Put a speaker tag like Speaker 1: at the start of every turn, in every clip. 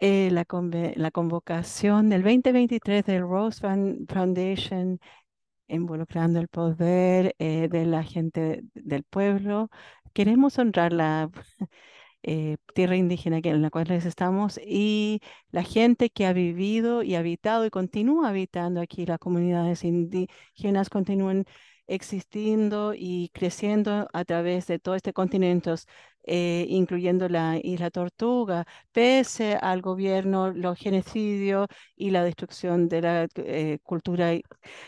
Speaker 1: Eh, la, la, convocación del 2023 del Rose Foundation involucrando el poder eh, de la gente del pueblo. Queremos honrar la eh, tierra indígena en la cual estamos y la gente que ha vivido y habitado y continúa habitando aquí, las comunidades indígenas continúan existiendo y creciendo a través de todo este continente. Eh, incluyendo la isla Tortuga, pese al gobierno, los genocidios y la destrucción de la eh, cultura.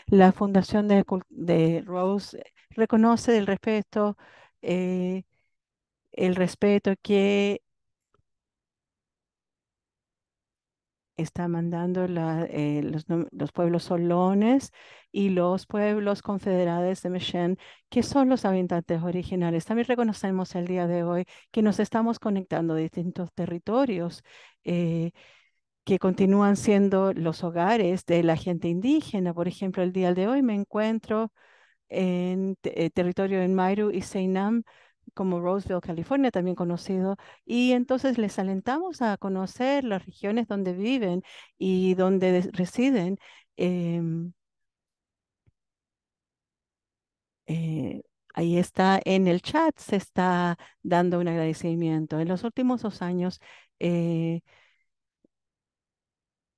Speaker 1: La Fundación de, Rose eh, reconoce el respeto, el respeto que está mandando eh, los, pueblos solones y los pueblos confederados de Meshen, que son los habitantes originales. También reconocemos el día de hoy que nos estamos conectando distintos territorios eh, que continúan siendo los hogares de la gente indígena. Por ejemplo, el día de hoy me encuentro en eh, territorio en Mairu y Seinam, como Roseville, California, también conocido, y entonces les alentamos a conocer las regiones donde viven y donde residen. Em, eh, ahí está en el chat, se está dando un agradecimiento. En los últimos dos años eh,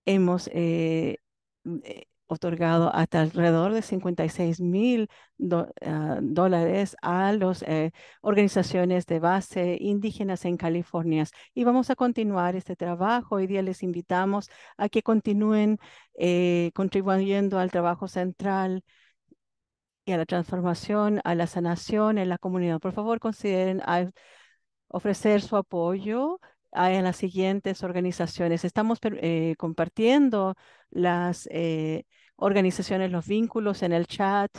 Speaker 1: hemos eh, mm, otorgado hasta alrededor de 56 mil ah, dólares a las eh, organizaciones de base indígenas en California. Y vamos a continuar este trabajo. Hoy día les invitamos a que continúen eh, contribuyendo al trabajo central y a la transformación, a la sanación en la comunidad. Por favor, consideren ofrecer su apoyo en las siguientes organizaciones. Estamos eh, compartiendo las eh, organizaciones, los vínculos en el chat.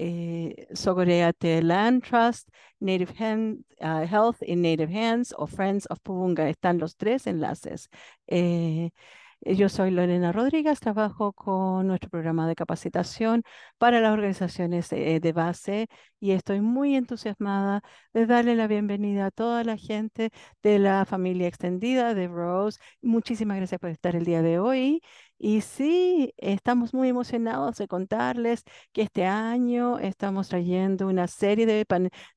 Speaker 1: Eh, Sogoreate Land Trust, Native ah, Health in Native Hands o Friends of Pubunga. Están los tres enlaces. Eh, eh, yo soy Lorena Rodríguez, trabajo con nuestro programa de capacitación para las organizaciones eh, de, base y estoy muy entusiasmada de darle la bienvenida a toda la gente de la familia extendida de Rose. Muchísimas gracias por estar el día de hoy y sí, estamos muy emocionados de contarles que este año estamos trayendo una serie de,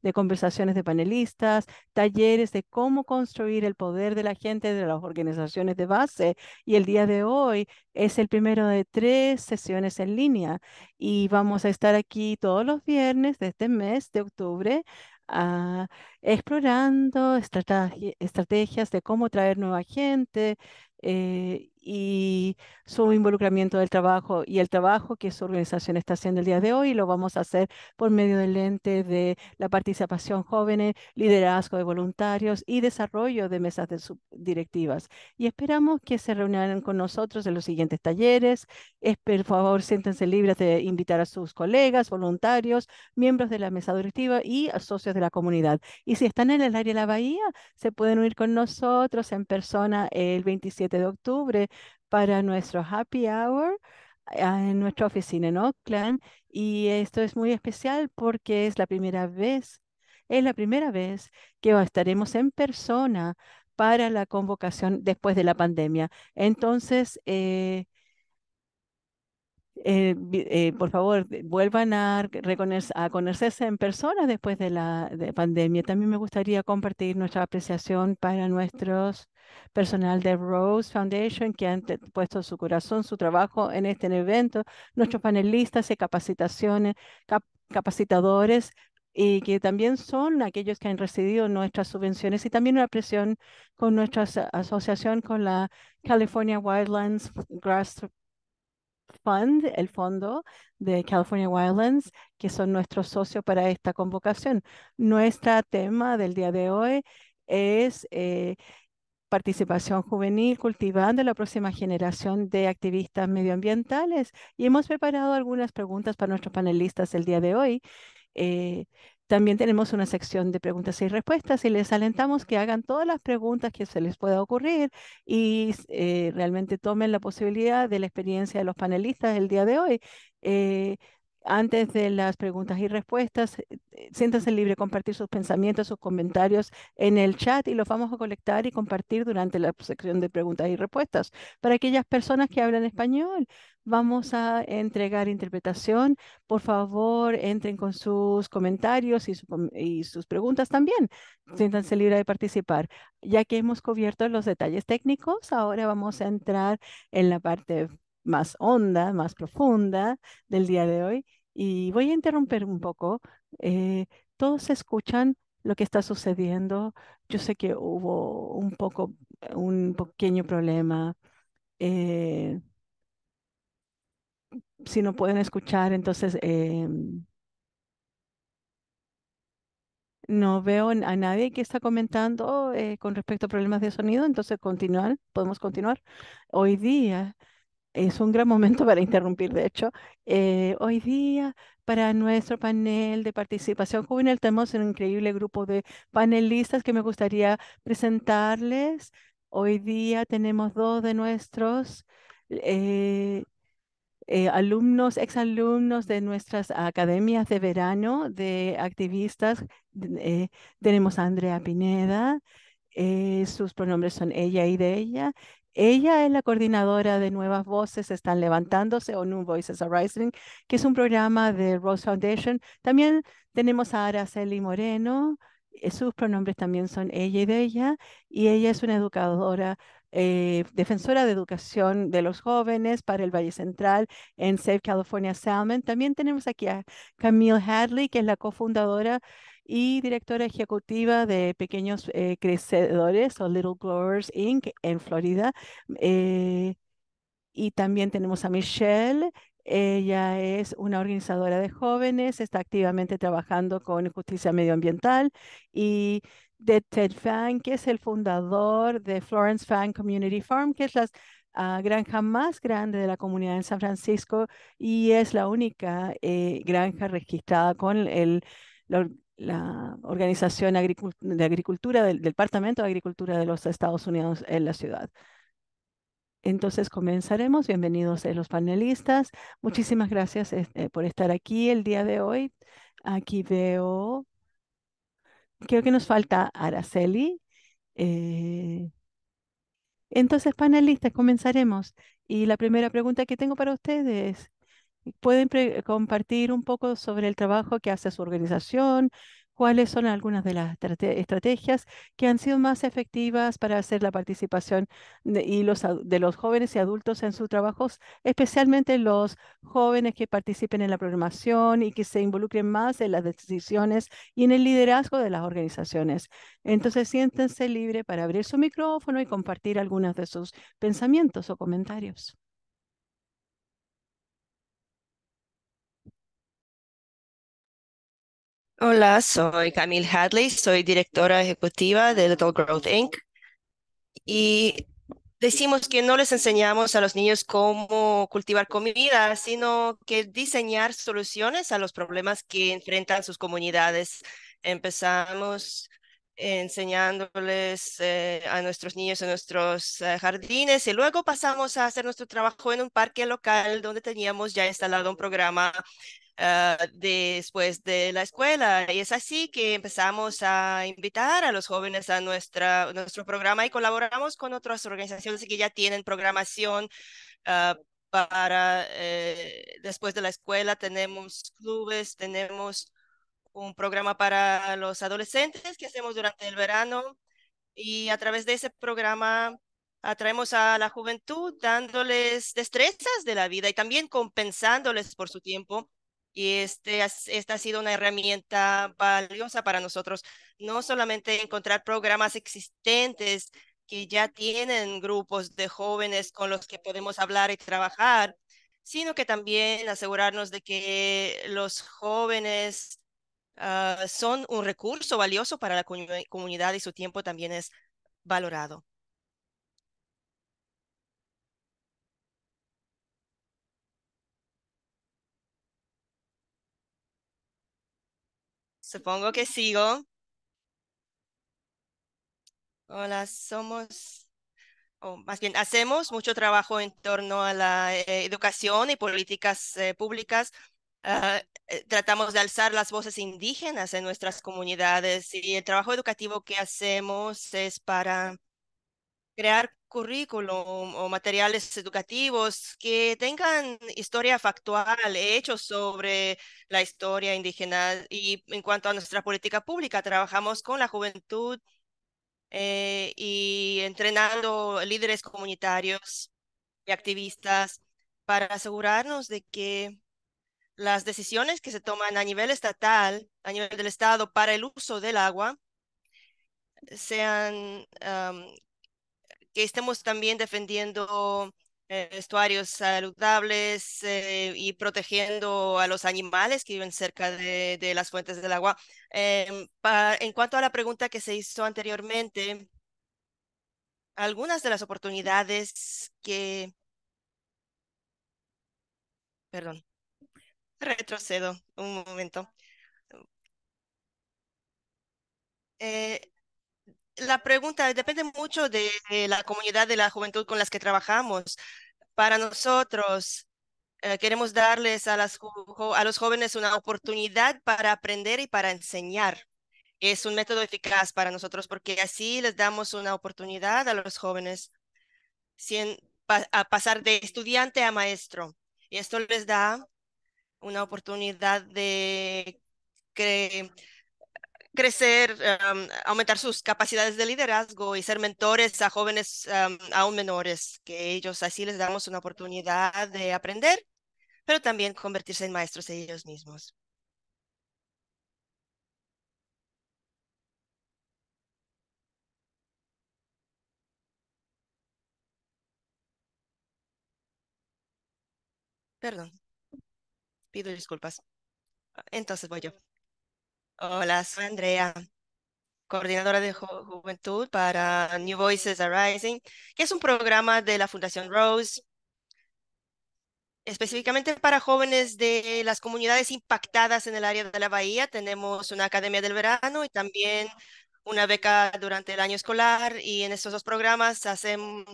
Speaker 1: de, conversaciones de panelistas, talleres de cómo construir el poder de la gente de las organizaciones de base. Y el día de hoy es el primero de tres sesiones en línea. Y vamos a estar aquí todos los viernes de este mes de octubre. a... Ah, explorando estrategias de cómo traer nueva gente eh, y su involucramiento del trabajo y el trabajo que su organización está haciendo el día de hoy. lo vamos a hacer por medio del lente de la participación jóvenes, liderazgo de voluntarios y desarrollo de mesas de directivas. Y esperamos que se reúnan con nosotros en los siguientes talleres. Es, por favor, siéntense libres de invitar a sus colegas, voluntarios, miembros de la mesa directiva y a socios de la comunidad. Y si están en el área de la Bahía, se pueden unir con nosotros en persona el 27 de octubre para nuestro happy hour ah, en nuestra oficina en Oakland. Y esto es muy especial porque es la primera vez, es la primera vez que estaremos en persona para la convocación después de la pandemia. Entonces, eh, eh, eh, por favor, vuelvan a, a conocerse en persona después de la pandemia. También me gustaría compartir nuestra apreciación para nuestros personal de Rose Foundation que han puesto su corazón, su trabajo en este evento, nuestros panelistas y capacitaciones, capacitadores y que también son aquellos que han recibido nuestras subvenciones y también una presión con nuestra asociación con la California Wildlands Grass Fund, el fondo de California Wildlands, que son nuestros socios para esta convocación. Nuestro tema del día de hoy es eh, participación juvenil, cultivando la próxima generación de activistas medioambientales. Y hemos preparado algunas preguntas para nuestros panelistas el día de hoy. Eh, también tenemos una sección de preguntas y respuestas y les alentamos que hagan todas las preguntas que se les pueda ocurrir y eh, realmente tomen la posibilidad de la experiencia de los panelistas el día de hoy. Eh, antes de las preguntas y respuestas, eh, siéntanse libre de compartir sus pensamientos, sus comentarios en el chat y los vamos a colectar y compartir durante la sección de preguntas y respuestas. Para aquellas personas que hablan español, Vamos a entregar interpretación. Por favor, entren con sus comentarios y, sus preguntas también. Siéntanse libre de participar. Ya que hemos cubierto los detalles técnicos, ahora vamos a entrar en la parte más honda, más profunda del día de hoy. Y voy a interrumpir un poco. Eh, todos escuchan lo que está sucediendo. Yo sé que hubo un poco, un pequeño problema. Eh, si no pueden escuchar, entonces em, no veo a nadie que está comentando eh, con respecto a problemas de sonido, entonces continuar, podemos continuar. Hoy día es un gran momento para interrumpir, de hecho. Eh, hoy día, para nuestro panel de participación juvenil, tenemos un increíble grupo de panelistas que me gustaría presentarles. Hoy día tenemos dos de nuestros eh, eh, alumnos, exalumnos de nuestras academias de verano de activistas. Eh, tenemos a Andrea Pineda, eh, sus pronombres son ella y de ella. Ella es la coordinadora de Nuevas Voces Están Levantándose o New Voices Arising, que es un programa de Rose Foundation. También tenemos a Araceli Moreno, eh, sus pronombres también son ella y de ella, y ella es una educadora eh, defensora de educación de los jóvenes para el Valle Central en Safe California Salmon. También tenemos aquí a Camille Hadley, que es la cofundadora y directora ejecutiva de Pequeños eh, Crecedores o Little Growers Inc. en Florida. Eh, y también tenemos a Michelle, ella es una organizadora de jóvenes, está activamente trabajando con justicia medioambiental y de Ted Fang, que es el fundador de Florence Fang Community Farm, que es la ah, granja más grande de la comunidad en San Francisco y es la única eh, granja registrada con el, la, Organización de Agricultura, del Departamento de Agricultura de los Estados Unidos en la ciudad. Entonces comenzaremos. Bienvenidos a eh, los panelistas. Muchísimas gracias eh, por estar aquí el día de hoy. Aquí veo creo que nos falta Araceli. Eh, entonces, panelistas, comenzaremos. Y la primera pregunta que tengo para ustedes, ¿pueden compartir un poco sobre el trabajo que hace su organización, cuáles son algunas de las estrategias que han sido más efectivas para hacer la participación de, y los, de los jóvenes y adultos en sus trabajos, especialmente los jóvenes que participen en la programación y que se involucren más en las decisiones y en el liderazgo de las organizaciones. Entonces, siéntense libre para abrir su micrófono y compartir algunos de sus pensamientos o comentarios.
Speaker 2: Hola, soy Camille Hadley, soy directora ejecutiva de Little Growth Inc. Y decimos que no les enseñamos a los niños cómo cultivar comida, sino que diseñar soluciones a los problemas que enfrentan sus comunidades. Empezamos enseñándoles eh, a nuestros niños en nuestros eh, jardines y luego pasamos a hacer nuestro trabajo en un parque local donde teníamos ya instalado un programa Ah, después de la escuela. Y es así que empezamos a invitar a los jóvenes a nuestra, nuestro programa y colaboramos con otras organizaciones que ya tienen programación. Ah, para eh, después de la escuela tenemos clubes, tenemos un programa para los adolescentes que hacemos durante el verano y a través de ese programa atraemos a la juventud dándoles destrezas de la vida y también compensándoles por su tiempo y este, esta ha sido una herramienta valiosa para nosotros, no solamente encontrar programas existentes que ya tienen grupos de jóvenes con los que podemos hablar y trabajar, sino que también asegurarnos de que los jóvenes ah, son un recurso valioso para la comunidad y su tiempo también es valorado. Supongo que sigo. Hola, somos, o más bien hacemos mucho trabajo en torno a la eh, educación y políticas eh, públicas. Ah, eh, tratamos de alzar las voces indígenas en nuestras comunidades y el trabajo educativo que hacemos es para crear currículum o materiales educativos que tengan historia factual, hechos sobre la historia indígena. Y en cuanto a nuestra política pública, trabajamos con la juventud eh, y entrenando líderes comunitarios y activistas para asegurarnos de que las decisiones que se toman a nivel estatal, a nivel del Estado, para el uso del agua, sean que estemos también defendiendo eh, estuarios saludables eh, y protegiendo a los animales que viven cerca de, las fuentes del agua. Em, en cuanto a la pregunta que se hizo anteriormente, algunas de las oportunidades que... Perdón, retrocedo un momento. Eh, la pregunta depende mucho de, la comunidad de la juventud con las que trabajamos. Para nosotros, eh, queremos darles a, los jóvenes una oportunidad para aprender y para enseñar. Es un método eficaz para nosotros porque así les damos una oportunidad a los jóvenes a pasar de estudiante a maestro. Y esto les da una oportunidad de creer crecer, em, aumentar sus capacidades de liderazgo y ser mentores a jóvenes em, aún menores, que ellos así les damos una oportunidad de aprender, pero también convertirse en maestros ellos mismos. Perdón, pido disculpas. Entonces voy yo. Hola, soy Andrea, coordinadora de juventud para New Voices Arising, que es un programa de la Fundación Rose, específicamente para jóvenes de las comunidades impactadas en el área de la Bahía. Tenemos una academia del verano y también una beca durante el año escolar y en estos dos programas hacemos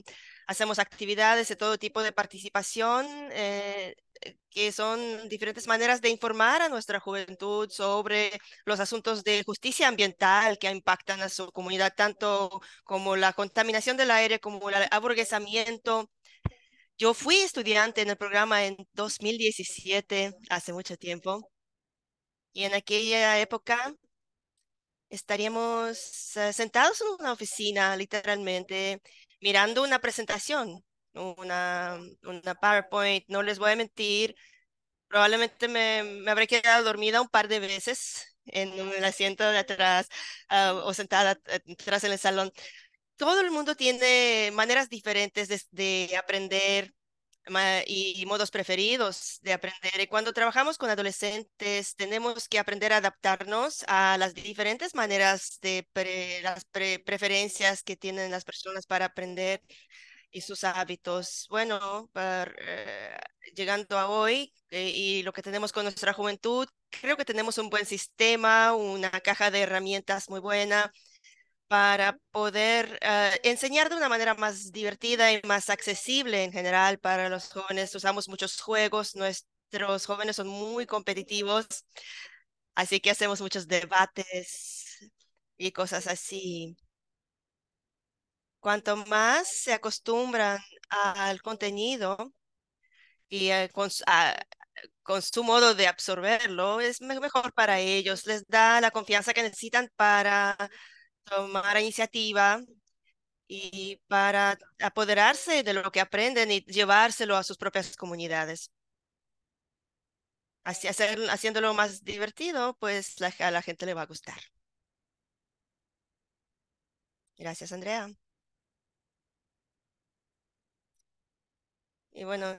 Speaker 2: actividades de todo tipo de participación eh, que son diferentes maneras de informar a nuestra juventud sobre los asuntos de justicia ambiental que impactan a su comunidad, tanto como la contaminación del aire, como el aburguesamiento. Yo fui estudiante en el programa en 2017, hace mucho tiempo, y en aquella época estaríamos eh, sentados en una oficina, literalmente, mirando una presentación una, una PowerPoint, no les voy a mentir. Probablemente me, habré quedado dormida un par de veces en el asiento de atrás ah, o sentada atrás en el salón. Todo el mundo tiene maneras diferentes de, aprender y, modos preferidos de aprender. Y cuando trabajamos con adolescentes, tenemos que aprender a adaptarnos a las diferentes maneras de las preferencias que tienen las personas para aprender sus hábitos. Bueno, eh, llegando a hoy eh, y lo que tenemos con nuestra juventud, creo que tenemos un buen sistema, una caja de herramientas muy buena para poder eh, enseñar de una manera más divertida y más accesible en general para los jóvenes. Usamos muchos juegos, nuestros jóvenes son muy competitivos, así que hacemos muchos debates y cosas así. Cuanto más se acostumbran al contenido y eh, con su modo de absorberlo, es mejor para ellos, les da la confianza que necesitan para tomar iniciativa y para apoderarse de lo que aprenden y llevárselo a sus propias comunidades. Así, haciéndolo más divertido, pues a la gente le va a gustar. Gracias, Andrea. Y bueno,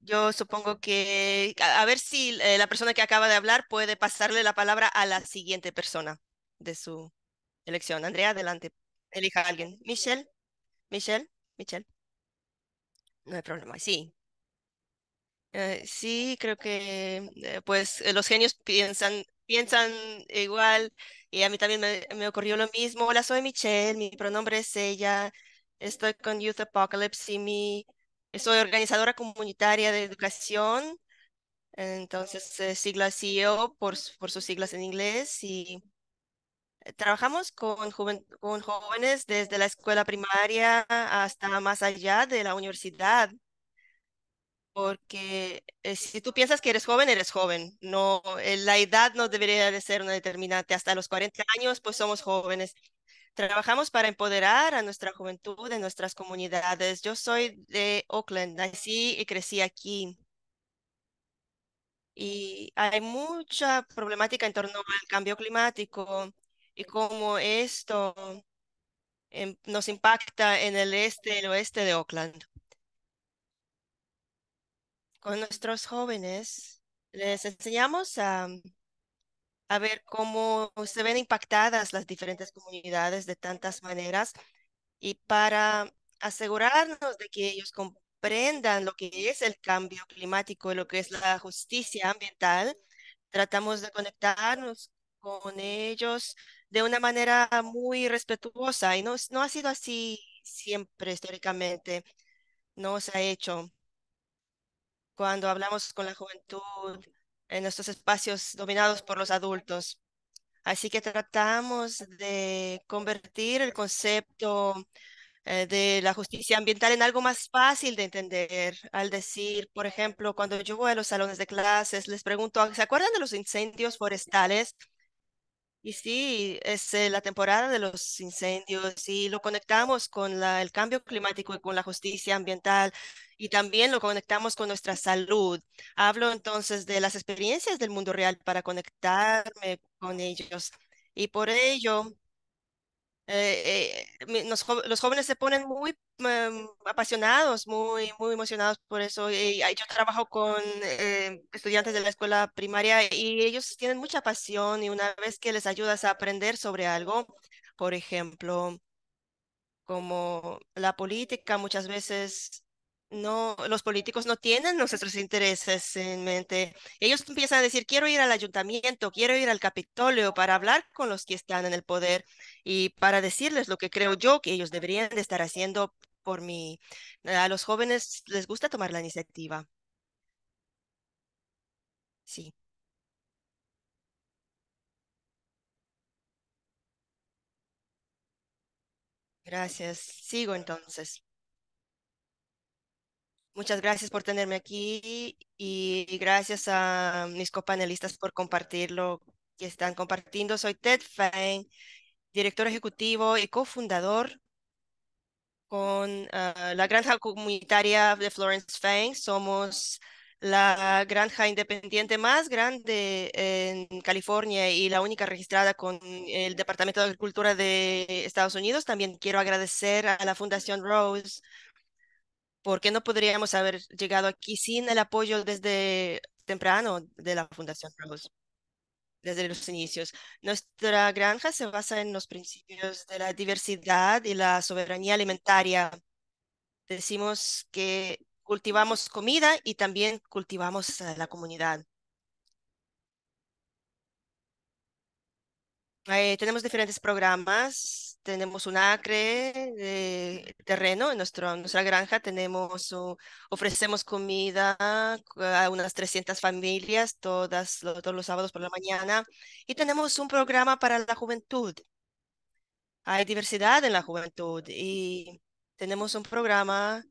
Speaker 2: yo supongo que a, ver si eh, la persona que acaba de hablar puede pasarle la palabra a la siguiente persona de su elección. Andrea, adelante. Elija a alguien. Michelle, Michelle, Michelle. No hay problema. Sí. Eh, sí, creo que eh, pues los genios piensan piensan igual y a mí también me, me, ocurrió lo mismo. Hola, soy Michelle, mi pronombre es ella, estoy con Youth Apocalypse y mi soy organizadora comunitaria de educación, entonces eh, sigla CEO por, sus siglas en inglés y eh, trabajamos con, jóvenes desde la escuela primaria hasta más allá de la universidad porque eh, si tú piensas que eres joven, eres joven. No, la edad no debería de ser una determinante. Hasta los 40 años, pues somos jóvenes. Trabajamos para empoderar a nuestra juventud en nuestras comunidades. Yo soy de Oakland, nací y crecí aquí. Y hay mucha problemática en torno al cambio climático y cómo esto em, nos impacta en el este y el oeste de Oakland. Con nuestros jóvenes les enseñamos a a ver cómo se ven impactadas las diferentes comunidades de tantas maneras y para asegurarnos de que ellos comprendan lo que es el cambio climático, y lo que es la justicia ambiental, tratamos de conectarnos con ellos de una manera muy respetuosa y no, no ha sido así siempre históricamente, no se ha hecho. Cuando hablamos con la juventud, en estos espacios dominados por los adultos. Así que tratamos de convertir el concepto eh, de la justicia ambiental en algo más fácil de entender. Al decir, por ejemplo, cuando yo voy a los salones de clases, les pregunto, ah, ¿se acuerdan de los incendios forestales? Y sí, es este, la temporada de los incendios y lo conectamos con el cambio climático y con la justicia ambiental y también lo conectamos con nuestra salud. Hablo entonces de las experiencias del mundo real para conectarme con ellos. Y por ello, eh, eh, los, jóvenes se ponen muy em, apasionados, muy, muy emocionados por eso. yo trabajo con eh, estudiantes de la escuela primaria y ellos tienen mucha pasión y una vez que les ayudas a aprender sobre algo, por ejemplo, como la política, muchas veces no, los políticos no tienen nuestros intereses en mente. Ellos empiezan a decir, quiero ir al ayuntamiento, quiero ir al Capitolio para hablar con los que están en el poder y para decirles lo que creo yo que ellos deberían de estar haciendo por mí. A los jóvenes les gusta tomar la iniciativa. Sí. Gracias. Sigo entonces. Muchas gracias por tenerme aquí y gracias a mis copanelistas por lo que están compartiendo. Soy Ted Fein, director ejecutivo y cofundador con ah, la granja comunitaria de Florence Fang. Somos la granja independiente más grande en California y la única registrada con el Departamento de Agricultura de Estados Unidos. También quiero agradecer a la Fundación Rose ¿por qué no podríamos haber llegado aquí sin el apoyo desde temprano de la Fundación Rose? Desde los inicios. Nuestra granja se basa en los principios de la diversidad y la soberanía alimentaria. Decimos que cultivamos comida y también cultivamos la comunidad. Eh, tenemos diferentes programas. Tenemos un acre de terreno en nuestro, nuestra granja. Tenemos, ofrecemos comida a unas 300 familias todas, todos los sábados por la mañana. Y tenemos un programa para la juventud. Hay diversidad en la juventud y tenemos un programa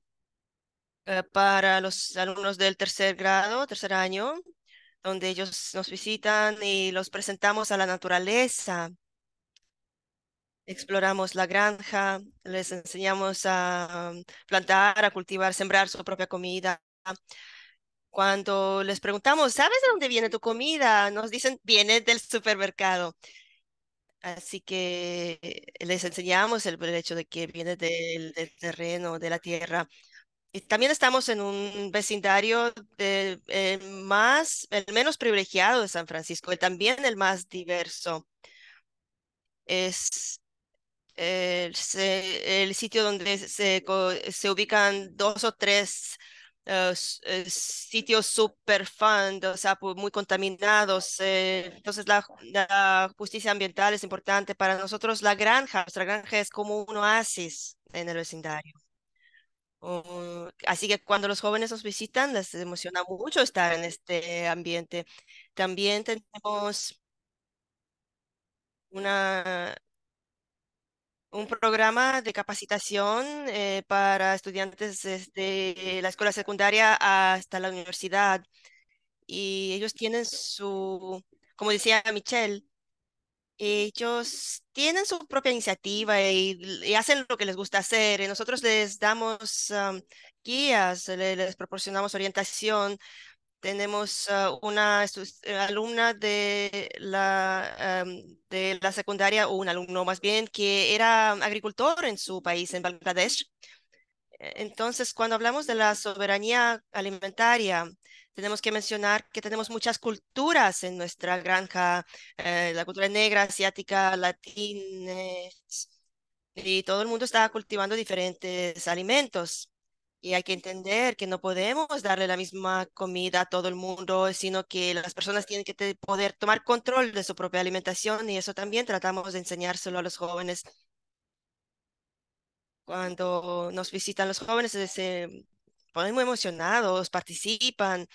Speaker 2: eh, para los alumnos del tercer grado, tercer año, donde ellos nos visitan y los presentamos a la naturaleza. Exploramos la granja, les enseñamos a um, plantar, a cultivar, sembrar su propia comida. Cuando les preguntamos, ¿sabes de dónde viene tu comida? Nos dicen, viene del supermercado. Así que eh, les enseñamos el, derecho hecho de que viene del terreno, de la tierra también estamos en un vecindario eh, más, el menos privilegiado de San Francisco y también el más diverso. Es el, sitio donde se, se, ubican dos o tres eh, eh, sitios super o sea, muy contaminados. entonces, la, la, justicia ambiental es importante para nosotros. La granja, nuestra granja es como un oasis en el vecindario así que cuando los jóvenes nos visitan, les emociona mucho estar en este ambiente. También tenemos una, un programa de capacitación eh, para estudiantes desde la escuela secundaria hasta la universidad. Y ellos tienen su, como decía Michelle, ellos tienen su propia iniciativa y, hacen lo que les gusta hacer. nosotros les damos guías, les, proporcionamos orientación. Tenemos ah, una eh, alumna de la, de la secundaria, o un alumno más bien, que era agricultor en su país, en Bangladesh. E, entonces, cuando hablamos de la soberanía alimentaria, tenemos que mencionar que tenemos muchas culturas en nuestra granja, eh, la cultura negra, asiática, latina, y todo el mundo está cultivando diferentes alimentos. Y hay que entender que no podemos darle la misma comida a todo el mundo, sino que las personas tienen que poder tomar control de su propia alimentación y eso también tratamos de enseñárselo a los jóvenes. Cuando nos visitan los jóvenes, ponen muy emocionados, participan,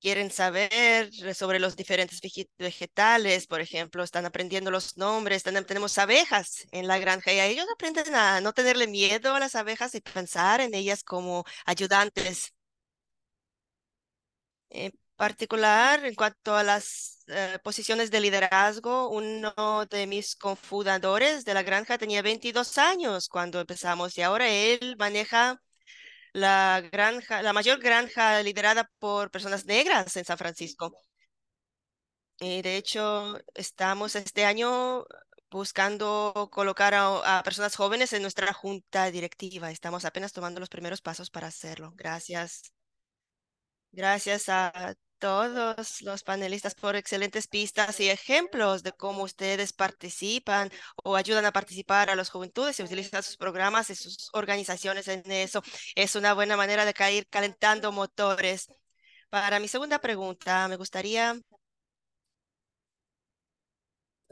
Speaker 2: quieren saber eh, sobre los diferentes vegetales, por ejemplo, están aprendiendo los nombres, tenemos abejas en la granja y ellos aprenden a no tenerle miedo a las abejas y pensar en ellas como ayudantes. En particular, en cuanto a las eh, posiciones de liderazgo, uno de mis confundadores de la granja tenía 22 años cuando empezamos y ahora él maneja la granja, la mayor granja liderada por personas negras en San Francisco. Y de hecho, estamos este año buscando colocar a, personas jóvenes en nuestra junta directiva. Estamos apenas tomando los primeros pasos para hacerlo. Gracias. Gracias a todos los panelistas por excelentes pistas y ejemplos de cómo ustedes participan o ayudan a participar a las juventudes y utilizan sus programas y sus organizaciones en eso. Es una buena manera de caer calentando motores. Para mi segunda pregunta, me gustaría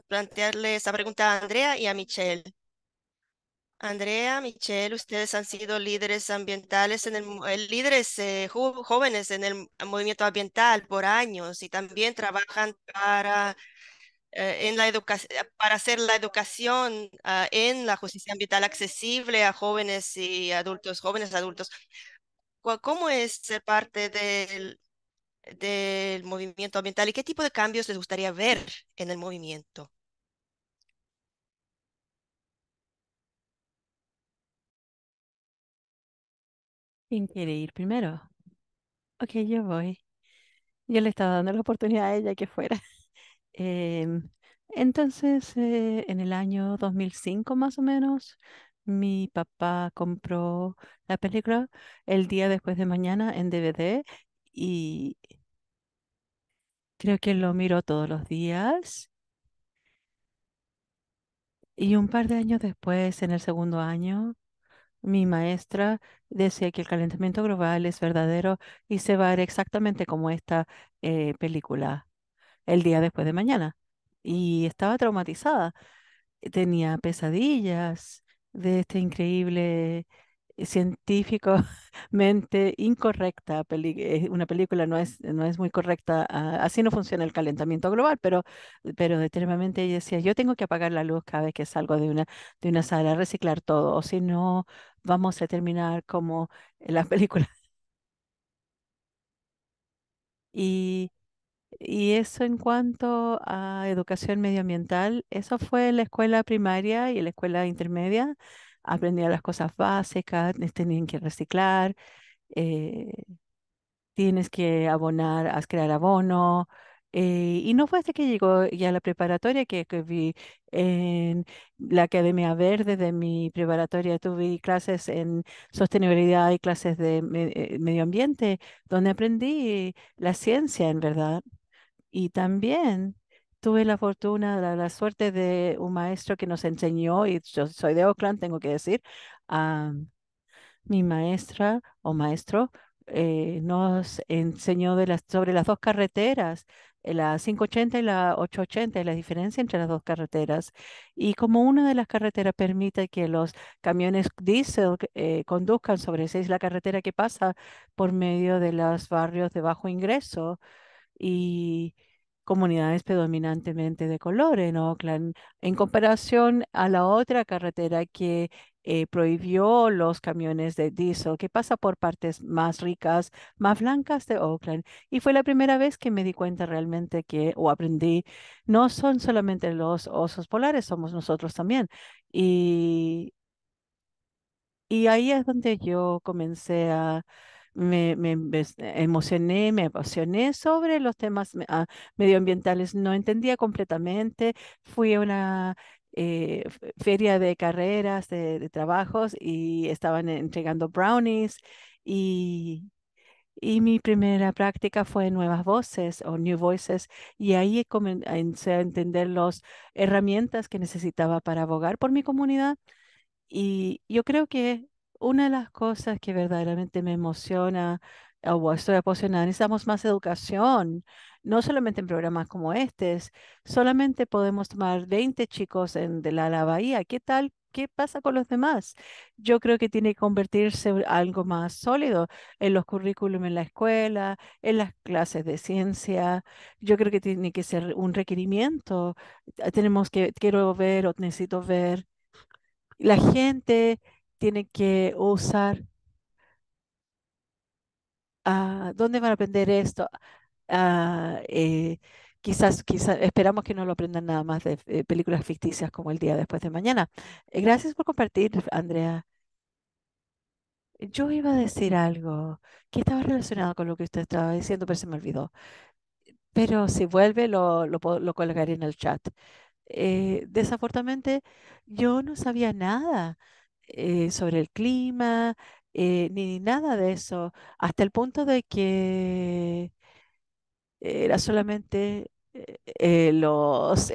Speaker 2: plantearle esa pregunta a Andrea y a Michelle. Andrea, Michelle, ustedes han sido líderes ambientales, en el, eh, líderes eh, jóvenes en el movimiento ambiental por años y también trabajan para, eh, en la para hacer la educación ah, en la justicia ambiental accesible a jóvenes y adultos, jóvenes adultos. ¿Cómo es ser parte del, del movimiento ambiental y qué tipo de cambios les gustaría ver en el movimiento?
Speaker 1: ¿Quién quiere ir primero? Ok, yo voy. Yo le estaba dando la oportunidad a ella que fuera. Em, entonces, eh, en el año 2005 más o menos, mi papá compró la película El día después de mañana en DVD y creo que lo miró todos los días. Y un par de años después, en el segundo año, mi maestra decía que el calentamiento global es verdadero y se va a ver exactamente como esta eh, película el día después de mañana. Y estaba traumatizada. Tenía pesadillas de este increíble científicamente incorrecta, eh, una película no es, no es muy correcta, ah, así no funciona el calentamiento global, pero, pero determinadamente ella decía, yo tengo que apagar la luz cada vez que salgo de una, de una sala, reciclar todo, o si no, vamos a terminar como en película películas. Y, y eso en cuanto a educación medioambiental, eso fue la escuela primaria y la escuela intermedia a las cosas básicas, tenían que reciclar, eh, tienes que abonar, has crear abono. Eh, y no fue hasta que llegó ya la preparatoria que, vi en la Academia Verde de mi preparatoria, tuve clases en sostenibilidad y clases de eh, medio ambiente, donde aprendí la ciencia en verdad. Y también tuve la fortuna, la, suerte de un maestro que nos enseñó, y yo soy de Oakland, tengo que decir, mi maestra o maestro eh, nos enseñó de las, sobre las dos carreteras, eh, la 580 y la 880, la diferencia entre las dos carreteras. Y como una de las carreteras permite que los camiones diésel eh, conduzcan sobre esa es la carretera que pasa por medio de los barrios de bajo ingreso. Y comunidades predominantemente de color en Oakland, en comparación a la otra carretera que eh, prohibió los camiones de diésel que pasa por partes más ricas, más blancas de Oakland. Y fue la primera vez que me di cuenta realmente que, o aprendí, no son solamente los osos polares, somos nosotros también. y ahí es donde yo comencé a me, emocioné, me apasioné sobre los temas ah, medioambientales. No entendía completamente. Fui a una eh, feria de carreras, de, trabajos y estaban entregando brownies y... Y mi primera práctica fue Nuevas Voces o New Voices y ahí comencé a entender las herramientas que necesitaba para abogar por mi comunidad. Y yo creo que una de las cosas que verdaderamente me emociona o estoy apasionada, necesitamos más educación, no solamente en programas como este, solamente podemos tomar 20 chicos en, de la, bahía, ¿qué tal? ¿Qué pasa con los demás? Yo creo que tiene que convertirse algo más sólido en los currículums en la escuela, en las clases de ciencia. Yo creo que tiene que ser un requerimiento. Eh, tenemos que, quiero ver o necesito ver la gente tienen que usar? Ah, ¿Dónde van a aprender esto? Ah, eh, quizás, quizás esperamos que no lo aprendan nada más de eh, películas ficticias como el día después de mañana. Eh, gracias por compartir, Andrea. Yo iba a decir algo que estaba relacionado con lo que usted estaba diciendo, pero se me olvidó. Pero si vuelve, lo, lo, colgaré en el chat. desafortunadamente, yo no sabía nada eh, sobre el clima, eh, ni nada de eso, hasta el punto de que era solamente eh, los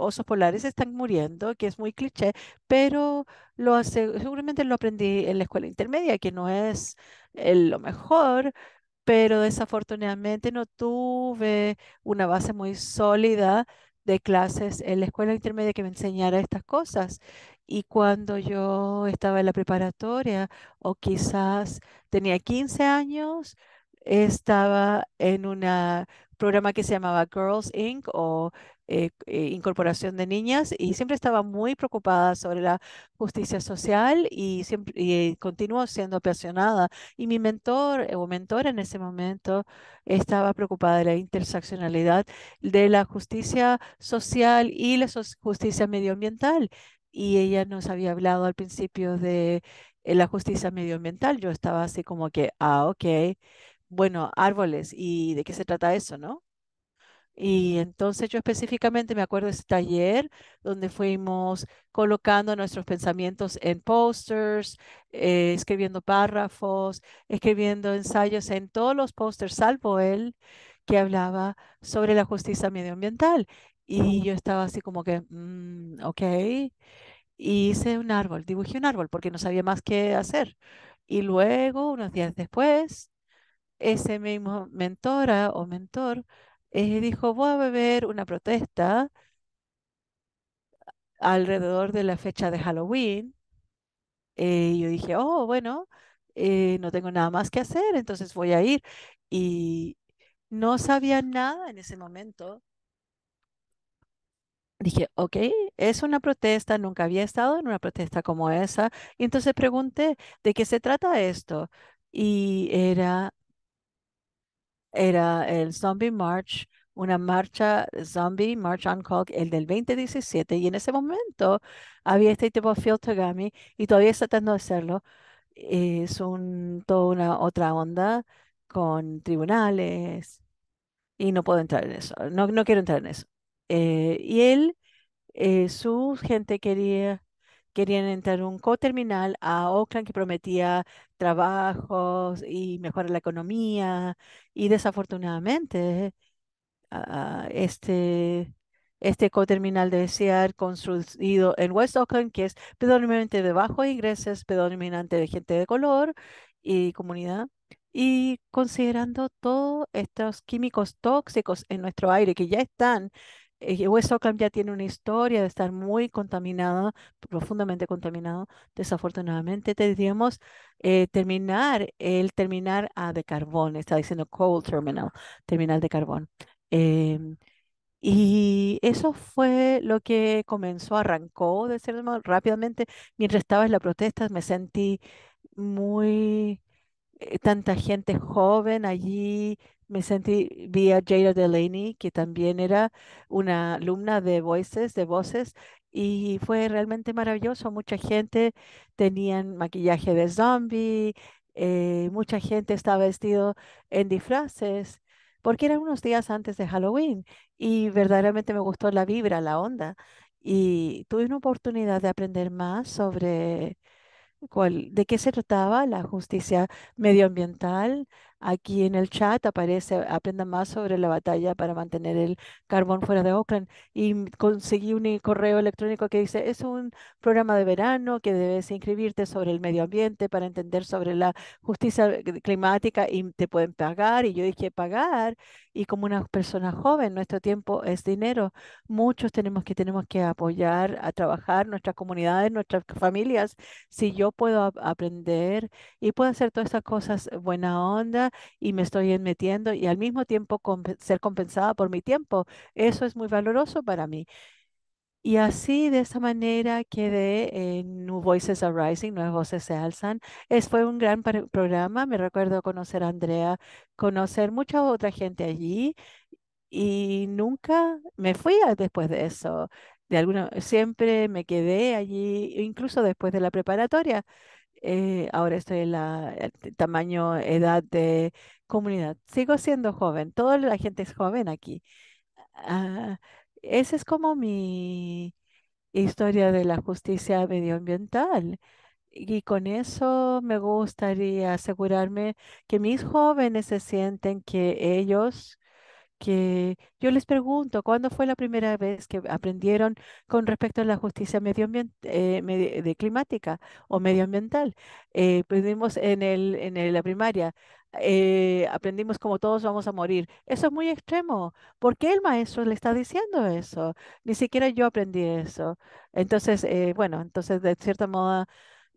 Speaker 1: osos polares están muriendo, que es muy cliché, pero lo hace, seguramente lo aprendí en la escuela intermedia, que no es lo mejor, pero desafortunadamente no tuve una base muy sólida de clases en la escuela intermedia que me enseñara estas cosas. Y cuando yo estaba en la preparatoria o quizás tenía 15 años, estaba en un programa que se llamaba Girls Inc. o eh, eh, Incorporación de Niñas y siempre estaba muy preocupada sobre la justicia social y, siempre, y siendo apasionada. Y mi mentor eh, o mentora en ese momento estaba preocupada de la interseccionalidad de la justicia social y la justicia medioambiental y ella nos había hablado al principio de eh, la justicia medioambiental. Yo estaba así como que, ah, ok, bueno, árboles, ¿y de qué se trata eso, no? Y entonces yo específicamente me acuerdo de ese taller donde fuimos colocando nuestros pensamientos en posters, eh, escribiendo párrafos, escribiendo ensayos en todos los posters, salvo él que hablaba sobre la justicia medioambiental. Y yo estaba así como que, mm, ok y hice un árbol, dibujé un árbol porque no sabía más qué hacer. Y luego, unos días después, ese mismo mentora o mentor eh, dijo, voy a beber una protesta alrededor de la fecha de Halloween. Eh, y yo dije, oh, bueno, eh, no tengo nada más que hacer, entonces voy a ir. Y no sabía nada en ese momento dije, ok, es una protesta, nunca había estado en una protesta como esa. Y entonces pregunté, ¿de qué se trata esto? Y era, era el Zombie March, una marcha eh, zombie, March on el del 2017. Y en ese momento había este tipo de togami y todavía está tratando de hacerlo. Es un, toda una otra onda con tribunales y no puedo entrar en eso. No, no quiero entrar en eso. Eh, y él, eh, su gente quería, querían entrar un coterminal a Oakland que prometía trabajos y mejorar la economía. Y desafortunadamente, ah, este, este, coterminal de ser construido en West Oakland, que es predominantemente de bajos ingresos, predominante de gente de color y comunidad. Y considerando todos estos químicos tóxicos en nuestro aire que ya están West eh, Oakland ya tiene una historia de estar muy contaminada, profundamente contaminado, desafortunadamente. Tendríamos eh, terminar el terminal ah, de carbón, está diciendo coal terminal, terminal de carbón. Em, y eso fue lo que comenzó, arrancó de rápidamente. Mientras estaba en la protesta, me sentí muy eh, tanta gente joven allí me sentí, vi a Jada Delaney, que también era una alumna de Voices, de voces, y fue realmente maravilloso. Mucha gente tenían maquillaje de zombie, eh, mucha gente estaba vestido en disfraces, porque eran unos días antes de Halloween y verdaderamente me gustó la vibra, la onda. Y tuve una oportunidad de aprender más sobre cuál, de qué se trataba la justicia medioambiental, Aquí en el chat aparece, aprenda más sobre la batalla para mantener el carbón fuera de Oakland. Y conseguí un e-, correo electrónico que dice, es un programa de verano que debes inscribirte sobre el medio ambiente para entender sobre la justicia eh, climática y te pueden pagar. Y yo dije, pagar y como una persona joven, nuestro tiempo es dinero. Muchos tenemos que, tenemos que apoyar a trabajar nuestras comunidades, nuestras familias. Si yo puedo aprender y puedo hacer todas esas cosas eh, buena onda y me estoy metiendo y al mismo tiempo ser compensada por mi tiempo, eso es muy valoroso para mí. Y así, de esa manera, quedé en New Voices Arising, Nuevas Voces se Alzan. Es, fue un gran programa, me recuerdo conocer a Andrea, conocer mucha otra gente allí y nunca me fui después de eso. De alguna, siempre me quedé allí, incluso después de la preparatoria. Eh, ahora estoy en la el tamaño, edad de comunidad. Sigo siendo joven, toda la gente es joven aquí. Ah, esa es como mi historia de la justicia medioambiental. Y con eso me gustaría asegurarme que mis jóvenes se sienten que ellos, que yo les pregunto, ¿cuándo fue la primera vez que aprendieron con respecto a la justicia medioambiental, eh, de climática o medioambiental? aprendimos eh, pues en, el, en la primaria, eh, aprendimos como todos vamos a morir. Eso es muy extremo. ¿Por qué el maestro le está diciendo eso? Ni siquiera yo aprendí eso. Entonces, eh, bueno, entonces de cierta moda,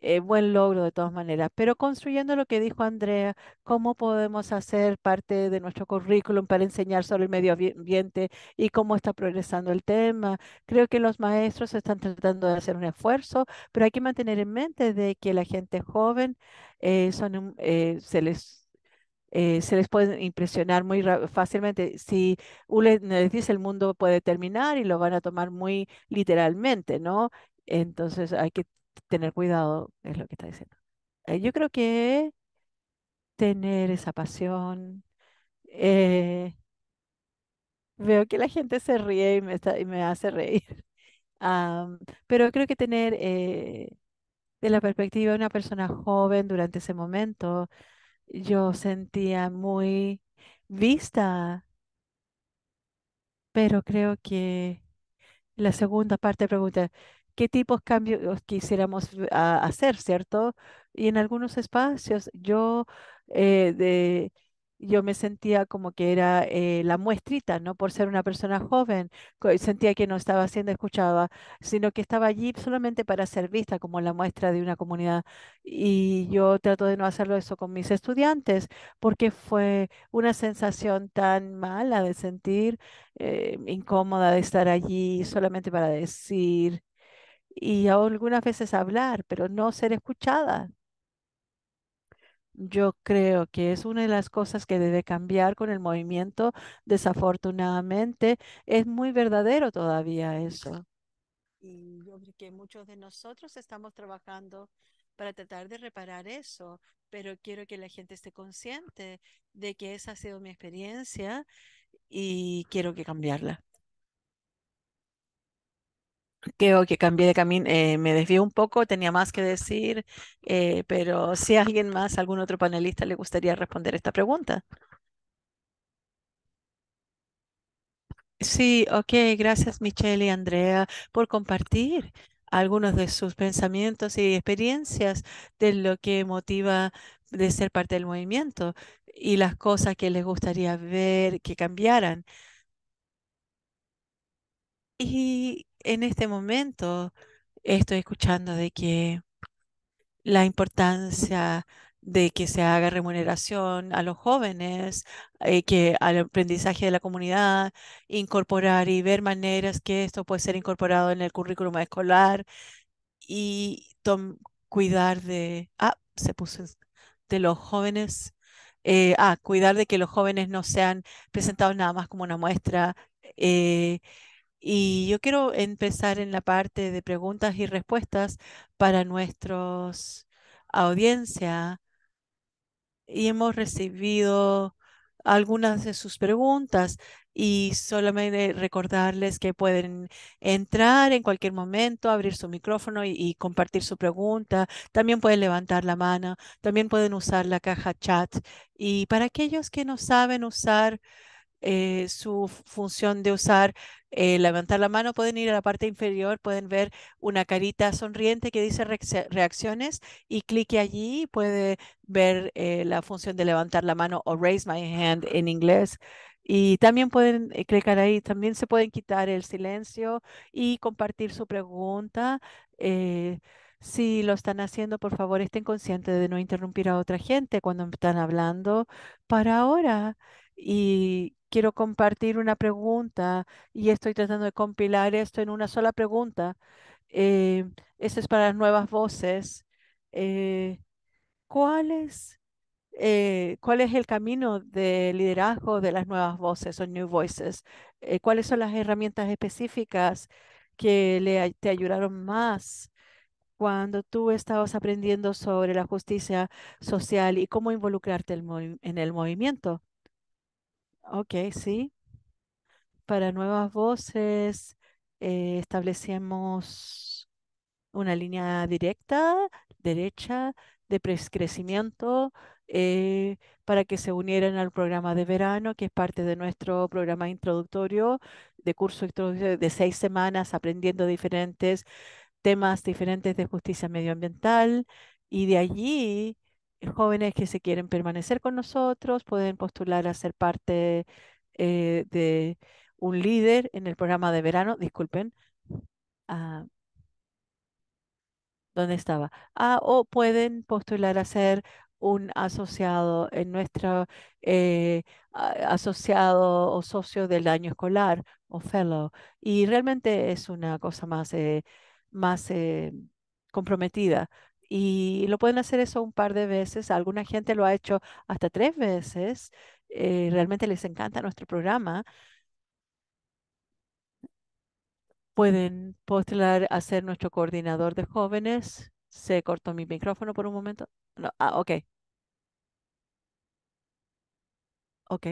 Speaker 1: eh, buen logro de todas maneras. Pero construyendo lo que dijo Andrea, cómo podemos hacer parte de nuestro currículum para enseñar sobre el medio ambiente y cómo está progresando el tema. Creo que los maestros están tratando de hacer un esfuerzo, pero hay que mantener en mente de que la gente joven eh, son, se les eh, se les puede impresionar muy fácilmente. Si uno les dice el mundo puede terminar y lo van a tomar muy literalmente, ¿no? Entonces hay que tener cuidado, es lo que está diciendo. Eh, yo creo que tener esa pasión. Eh, veo que la gente se ríe y me, está, y me hace reír. pero creo que tener eh, de la perspectiva de una persona joven durante ese momento yo sentía muy vista, pero creo que la segunda parte pregunta, ¿qué tipos de cambios quisiéramos hacer, cierto? Y en algunos espacios yo eh, de, yo me sentía como que era eh, la muestrita, no por ser una persona joven, sentía que no estaba siendo escuchada, sino que estaba allí solamente para ser vista como la muestra de una comunidad. Y yo trato de no hacerlo eso con mis estudiantes, porque fue una sensación tan mala de sentir, eh, incómoda de estar allí solamente para decir y algunas veces hablar, pero no ser escuchada. Yo creo que es una de las cosas que debe cambiar con el movimiento. Desafortunadamente, es muy verdadero todavía eso. Y yo creo que muchos de nosotros estamos trabajando para tratar de reparar eso, pero quiero que la gente esté consciente de que esa ha sido mi experiencia y quiero que cambiarla. Creo que cambié de camino, eh, me desvié un poco, tenía más que decir, eh, pero si alguien más, algún otro panelista le gustaría responder esta pregunta. Sí, ok, gracias Michelle y Andrea por compartir algunos de sus pensamientos y experiencias de lo que motiva de ser parte del movimiento y las cosas que les gustaría ver que cambiaran. Y en este momento estoy escuchando de que la importancia de que se haga remuneración a los jóvenes, eh, que al aprendizaje de la comunidad, incorporar y ver maneras que esto puede ser incorporado en el currículum escolar y cuidar de, ah, se de los jóvenes, eh, ah, cuidar de que los jóvenes no sean presentados nada más como una muestra. Eh, y yo quiero empezar en la parte de preguntas y respuestas para nuestra audiencia. Y hemos recibido algunas de sus preguntas y solamente recordarles que pueden entrar en cualquier momento, abrir su micrófono y, y, compartir su pregunta. También pueden levantar la mano, también pueden usar la caja chat. Y para aquellos que no saben usar eh, su función de usar eh, levantar la mano, pueden ir a la parte inferior, pueden ver una carita sonriente que dice reacciones y clique allí, puede ver eh, la función de levantar la mano o raise my hand en inglés. Y también pueden clicar ahí, también se pueden quitar el silencio y compartir su pregunta. si lo están haciendo, por favor, estén conscientes de no interrumpir a otra gente cuando están hablando. Para ahora, y quiero compartir una pregunta y estoy tratando de compilar esto en una sola pregunta. Eh, es para las nuevas voces. Eh, eh, ¿cuál, es, el camino de liderazgo de las nuevas voces o New Voices? ¿Cuáles son las herramientas específicas que le, te ayudaron más cuando tú estabas aprendiendo sobre la justicia social y cómo involucrarte en el movimiento? Ok, sí. Para nuevas voces eh, establecemos una línea directa, derecha, de crecimiento eh, para que se unieran al programa de verano, que es parte de nuestro programa introductorio de curso de seis semanas, aprendiendo diferentes temas diferentes de justicia medioambiental. Y de allí jóvenes que se quieren permanecer con nosotros pueden postular a ser parte eh, de un líder en el programa de verano. Disculpen. Ah, ¿Dónde estaba? Ah, o pueden postular a ser un asociado en nuestro eh, asociado o socio del año escolar o fellow. Y realmente es una cosa más, eh, más comprometida y lo pueden hacer eso un par de veces. Alguna gente lo ha hecho hasta tres veces. Eh, realmente les encanta nuestro programa. Pueden postular a ser nuestro coordinador de jóvenes. Se cortó mi micrófono por un momento. No, ah, ok. Ok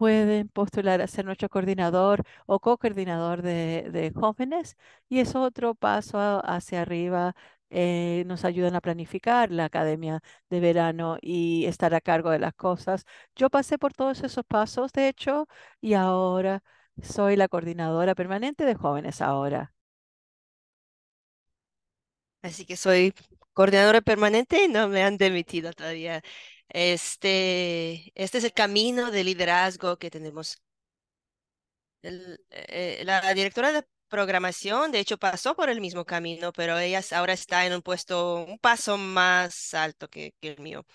Speaker 1: pueden postular a ser nuestro coordinador o co-coordinador de, jóvenes y es otro paso hacia arriba. Eh, nos ayudan a planificar la academia de verano y estar a cargo de las cosas. Yo pasé por todos esos pasos, de hecho, y ahora soy la coordinadora permanente de
Speaker 2: jóvenes ahora. Así que soy coordinadora permanente y no me han demitido todavía. Este, este es el camino de liderazgo que tenemos. Eh, eh, la directora de programación, de hecho, pasó por el mismo camino, pero ella ahora está en un puesto, un paso más alto que, el mío.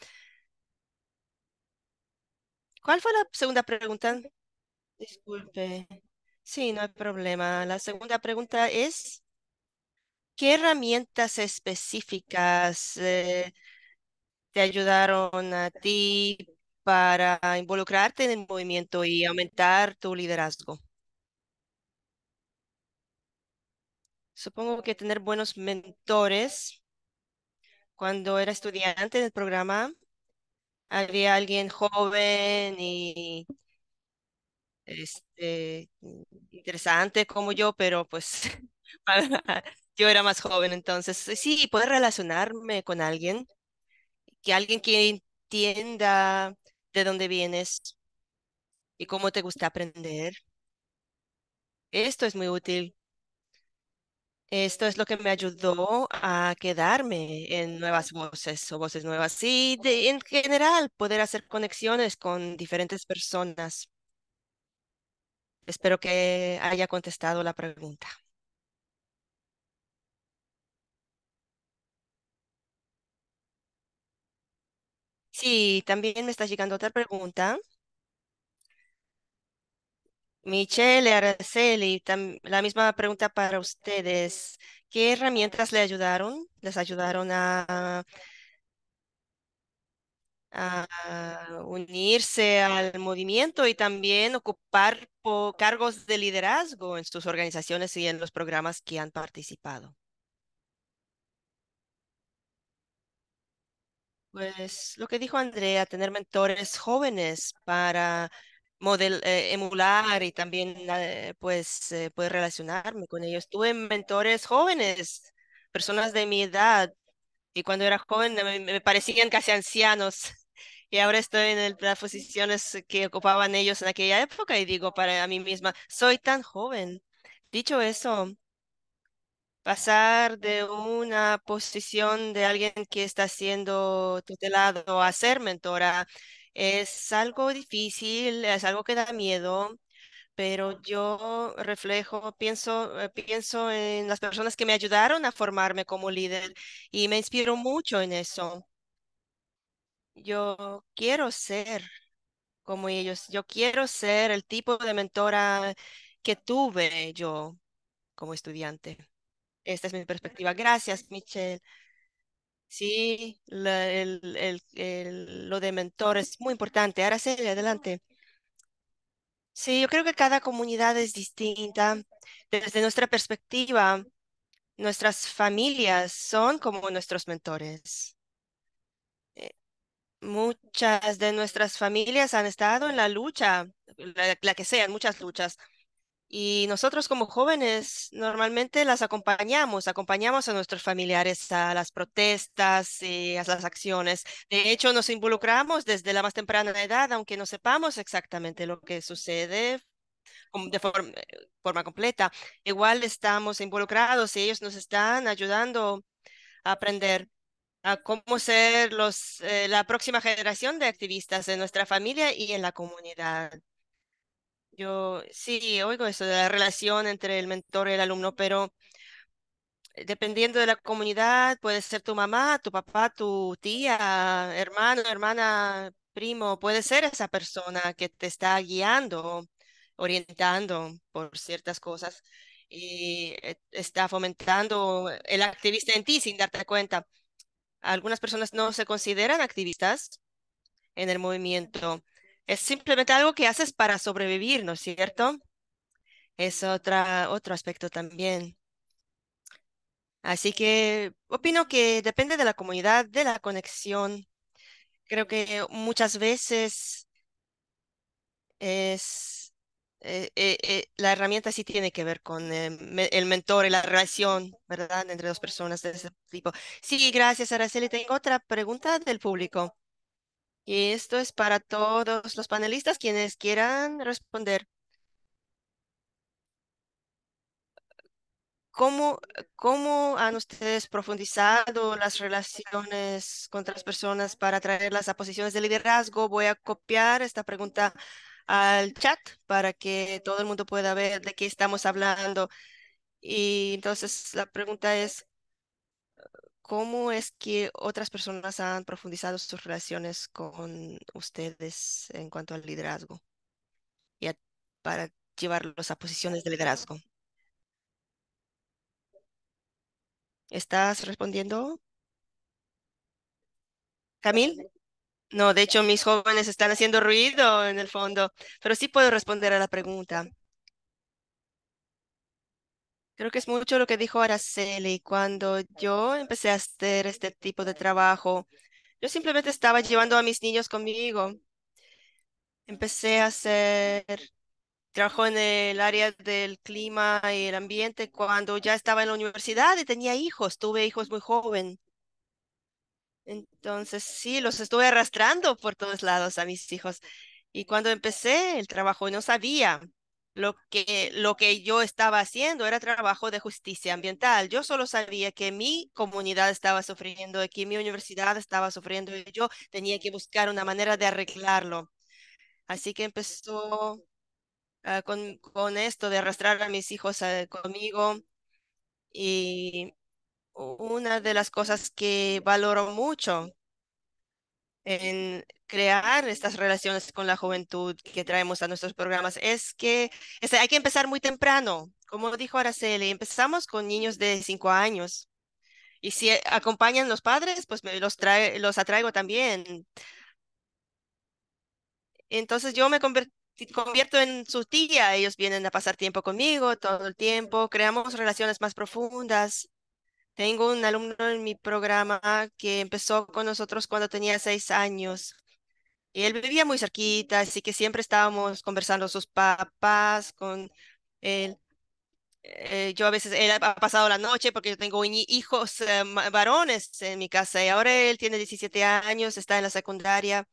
Speaker 2: ¿Cuál fue la segunda pregunta? Disculpe. Sí, no hay problema. La segunda pregunta es, ¿qué herramientas específicas eh, te ayudaron a ti para involucrarte en el movimiento y aumentar tu liderazgo? Supongo que tener buenos mentores. Cuando era estudiante del programa, había alguien joven y este, interesante como yo, pero pues yo era más joven, entonces sí, poder relacionarme con alguien que alguien que entienda de dónde vienes y cómo te gusta aprender. Esto es muy útil. Esto es lo que me ayudó a quedarme en nuevas voces o voces nuevas y en general poder hacer conexiones con diferentes personas. Espero que haya contestado la pregunta. Sí, también me está llegando otra pregunta. Michelle, Araceli, la misma pregunta para ustedes. ¿Qué herramientas le ayudaron? ¿Les ayudaron a, unirse al movimiento y también ocupar cargos de liderazgo en sus organizaciones y en los programas que han participado? Pues lo que dijo Andrea, tener mentores jóvenes para model, eh, emular y también eh, pues eh, poder relacionarme con ellos. Tuve mentores jóvenes, personas de mi edad, y cuando era joven me, parecían casi ancianos. Y ahora estoy en las posiciones que ocupaban ellos en aquella época y digo para mí misma, soy tan joven. Dicho eso, pasar de una posición de alguien que está siendo tutelado a ser mentora es algo difícil, es algo que da miedo, pero yo reflejo, pienso, eh, pienso en las personas que me ayudaron a formarme como líder y me inspiro mucho en eso. Yo quiero ser como ellos, yo quiero ser el tipo de mentora que tuve yo como estudiante. Esta es mi perspectiva. Gracias, Michelle. Sí, lo de mentor es muy importante. Ahora Araceli, adelante. Sí, yo creo que cada comunidad es distinta. Desde nuestra perspectiva, nuestras familias son como nuestros mentores. Eh, muchas de nuestras familias han estado en la lucha, la, la que sean, muchas luchas y nosotros como jóvenes normalmente las acompañamos, acompañamos a nuestros familiares a las protestas y eh, a las acciones. De hecho, nos involucramos desde la más temprana edad, aunque no sepamos exactamente lo que sucede de forma, completa. Igual estamos involucrados y ellos nos están ayudando a aprender a cómo ser los, eh, la próxima generación de activistas en nuestra familia y en la comunidad. Yo sí oigo eso de la relación entre el mentor y el alumno, pero eh, dependiendo de la comunidad, puede ser tu mamá, tu papá, tu tía, hermano, hermana, primo, puede ser esa persona que te está guiando, orientando por ciertas cosas y eh, está fomentando el activista en ti sin darte cuenta. Algunas personas no se consideran activistas en el movimiento es simplemente algo que haces para sobrevivir, ¿no es cierto? Es otra, otro aspecto también. Así que opino que depende de la comunidad, de la conexión. Creo que muchas veces es eh, eh, eh, la herramienta sí tiene que ver con el mentor y la relación, ¿verdad? Entre dos personas de ese tipo. Sí, gracias, Araceli. Tengo otra pregunta del público. Y esto es para todos los panelistas, quienes quieran responder. ¿Cómo, ¿Cómo han ustedes profundizado las relaciones con otras personas para traerlas a posiciones de liderazgo? Voy a copiar esta pregunta al chat para que todo el mundo pueda ver de qué estamos hablando. Y entonces la pregunta es, ¿Cómo es que otras personas han profundizado sus relaciones con ustedes en cuanto al liderazgo y para llevarlos a posiciones de liderazgo? ¿Estás respondiendo? ¿Camil? No, de hecho mis jóvenes están haciendo ruido en el fondo, pero sí puedo responder a la pregunta. Creo que es mucho lo que dijo Araceli. Cuando yo empecé a hacer este tipo de trabajo, yo simplemente estaba llevando a mis niños conmigo. Empecé a hacer trabajo en el área del clima y el ambiente cuando ya estaba en la universidad y tenía hijos. Tuve hijos muy joven. Entonces, sí, los estuve arrastrando por todos lados a mis hijos. Y cuando empecé el trabajo, no sabía lo que, lo que yo estaba haciendo era trabajo de justicia ambiental. Yo solo sabía que mi comunidad estaba sufriendo, que mi universidad estaba sufriendo y yo tenía que buscar una manera de arreglarlo. Así que empezó ah, con, con, esto de arrastrar a mis hijos ah, conmigo y una de las cosas que valoro mucho en, crear estas relaciones con la juventud que traemos a nuestros programas es que hay que empezar muy temprano. Como dijo Araceli, empezamos con niños de 5 años. Y si acompañan los padres, pues me los, trae, los atraigo también. Entonces yo me convierto en su tía, ellos vienen a pasar tiempo conmigo todo el tiempo, creamos relaciones más profundas. Tengo un alumno en mi programa que empezó con nosotros cuando tenía seis años. Y Él vivía muy cerquita, así que siempre estábamos conversando sus papás con él. Eh, yo a veces, él ha pasado la noche porque yo tengo hijos eh, varones en mi casa y ahora él tiene 17 años, está en la secundaria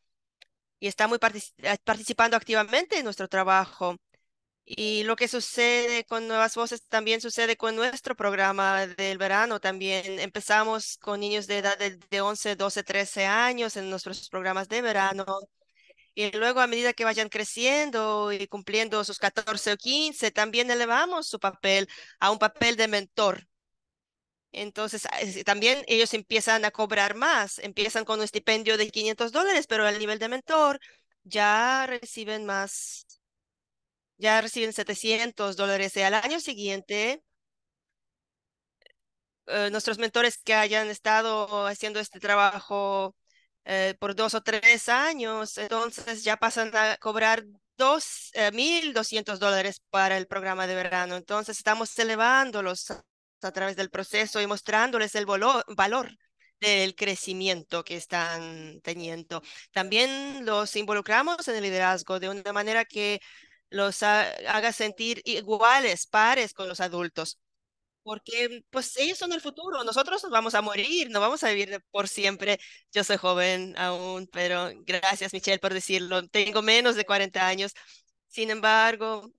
Speaker 2: y está muy eh, participando activamente en nuestro trabajo. Y lo que sucede con Nuevas Voces también sucede con nuestro programa del verano. También empezamos con niños de edad de, 11, 12, 13 años en nuestros programas de verano. Y luego a medida que vayan creciendo y cumpliendo sus 14 o 15, también elevamos su papel a un papel de mentor. Entonces, ah, también ellos empiezan a cobrar más, empiezan con un estipendio de 500 dólares, pero al nivel de mentor ya reciben más ya reciben 700 dólares. Y al año siguiente, eh, nuestros mentores que hayan estado haciendo este trabajo eh, por dos o tres años, entonces ya pasan a cobrar dos eh, dólares para el programa de verano. Entonces estamos elevándolos a, través del proceso y mostrándoles el valor del crecimiento que están teniendo. También los involucramos en el liderazgo de una manera que los haga sentir iguales, pares con los adultos. Porque pues ellos son el futuro, nosotros vamos a morir, no vamos a vivir por siempre. Yo soy joven aún, pero gracias Michelle por decirlo. Tengo menos de 40 años. Sin embargo,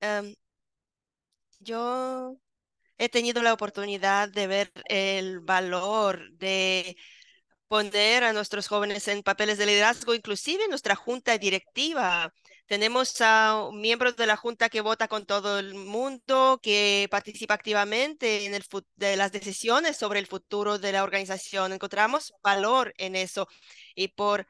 Speaker 2: em, yo he tenido la oportunidad de ver el valor de poner a nuestros jóvenes en papeles de liderazgo, inclusive en nuestra junta directiva. Tenemos a miembros de la junta que vota con todo el mundo, que participa activamente en el de las decisiones sobre el futuro de la organización. Encontramos valor en eso y por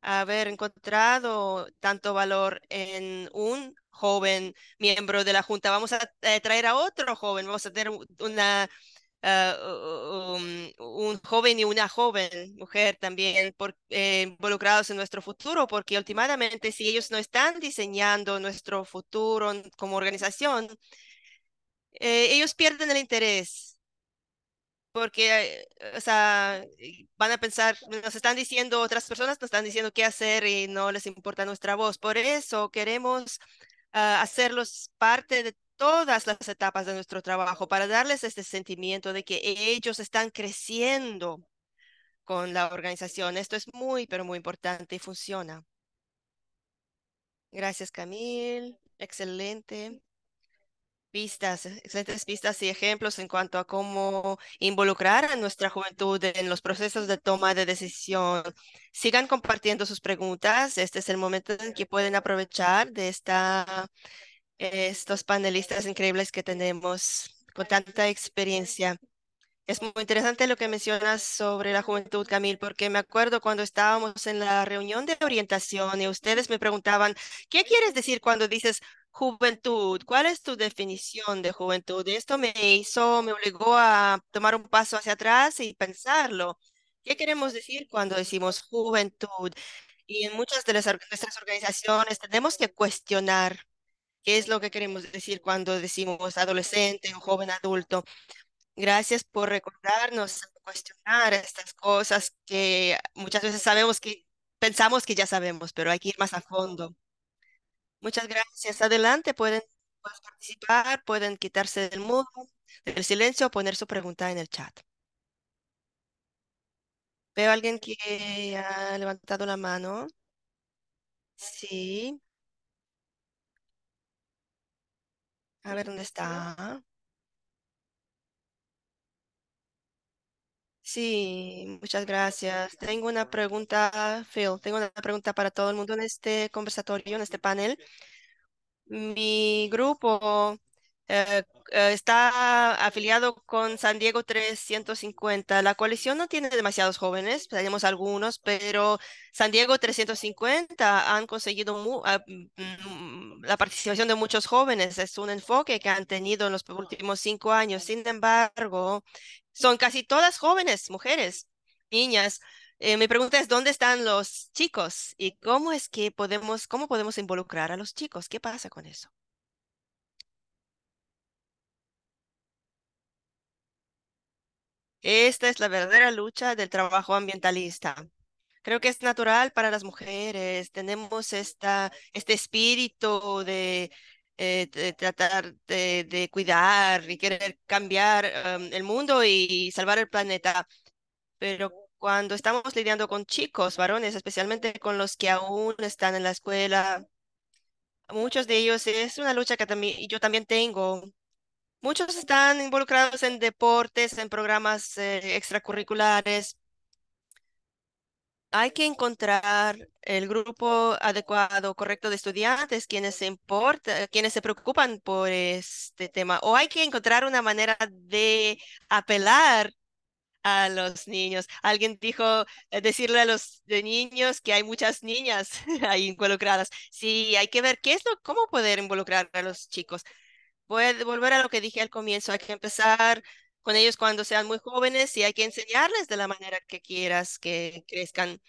Speaker 2: haber encontrado tanto valor en un joven miembro de la junta, vamos a eh, traer a otro joven, vamos a tener una Ah, um, un joven y una joven mujer también eh, involucrados en nuestro futuro, porque últimamente si ellos no están diseñando nuestro futuro como organización, eh, ellos pierden el interés porque eh, o van a pensar, nos están diciendo otras personas, nos están diciendo qué hacer y no les importa nuestra voz. Por eso queremos ah, hacerlos parte de, todas las etapas de nuestro trabajo para darles este sentimiento de que ellos están creciendo con la organización. Esto es muy, pero muy importante y funciona. Gracias, Camil. Excelente. Pistas, excelentes pistas y ejemplos en cuanto a cómo involucrar a nuestra juventud en los procesos de toma de decisión. Sigan compartiendo sus preguntas. Este es el momento en que pueden aprovechar de esta estos panelistas increíbles que tenemos con tanta experiencia. Es muy interesante lo que mencionas sobre la juventud, Camil, porque me acuerdo cuando estábamos en la reunión de orientación y ustedes me preguntaban, ¿qué quieres decir cuando dices juventud? ¿Cuál es tu definición de juventud? Y esto me hizo, me obligó a tomar un paso hacia atrás y pensarlo. ¿Qué queremos decir cuando decimos juventud? Y en muchas de las, nuestras organizaciones tenemos que cuestionar qué es lo que queremos decir cuando decimos adolescente o joven adulto. Gracias por recordarnos, eh, cuestionar estas cosas que muchas veces sabemos que pensamos que ya sabemos, pero hay que ir más a fondo. Muchas gracias. Adelante, pueden participar, pueden quitarse del mudo, del silencio o poner su pregunta en el chat. Veo a alguien que ha levantado la mano. Sí. A ver dónde está. Sí, muchas gracias. Tengo una pregunta, Phil. Tengo una pregunta para todo el mundo en este conversatorio, en este panel. Mi grupo eh, eh, está afiliado con San Diego 350. La coalición no tiene demasiados jóvenes, tenemos algunos, pero San Diego 350 han conseguido ah, mm, la participación de muchos jóvenes es un enfoque que han tenido en los últimos cinco años. Sin embargo, son casi todas jóvenes, mujeres, niñas. Eh, mi pregunta es, ¿dónde están los chicos? ¿Y cómo es que podemos, cómo podemos involucrar a los chicos? ¿Qué pasa con eso? Esta es la verdadera lucha del trabajo ambientalista. Creo que es natural para las mujeres, tenemos este espíritu de, eh, tratar de, cuidar y querer cambiar el mundo y salvar el planeta. Pero cuando estamos lidiando con chicos, varones, especialmente con los que aún están en la escuela, muchos de ellos es una lucha que también, yo también tengo. Muchos están involucrados en deportes, en programas eh, extracurriculares, hay que encontrar el grupo adecuado, correcto de estudiantes, quienes se importa, quienes se preocupan por este tema, o hay que encontrar una manera de apelar a los niños. Alguien dijo eh, decirle a los niños que hay muchas niñas ahí involucradas. Sí, hay que ver qué es lo, cómo poder involucrar a los chicos. Voy a volver a lo que dije al comienzo, hay que empezar con ellos cuando sean muy jóvenes y hay que enseñarles de la manera que quieras que crezcan.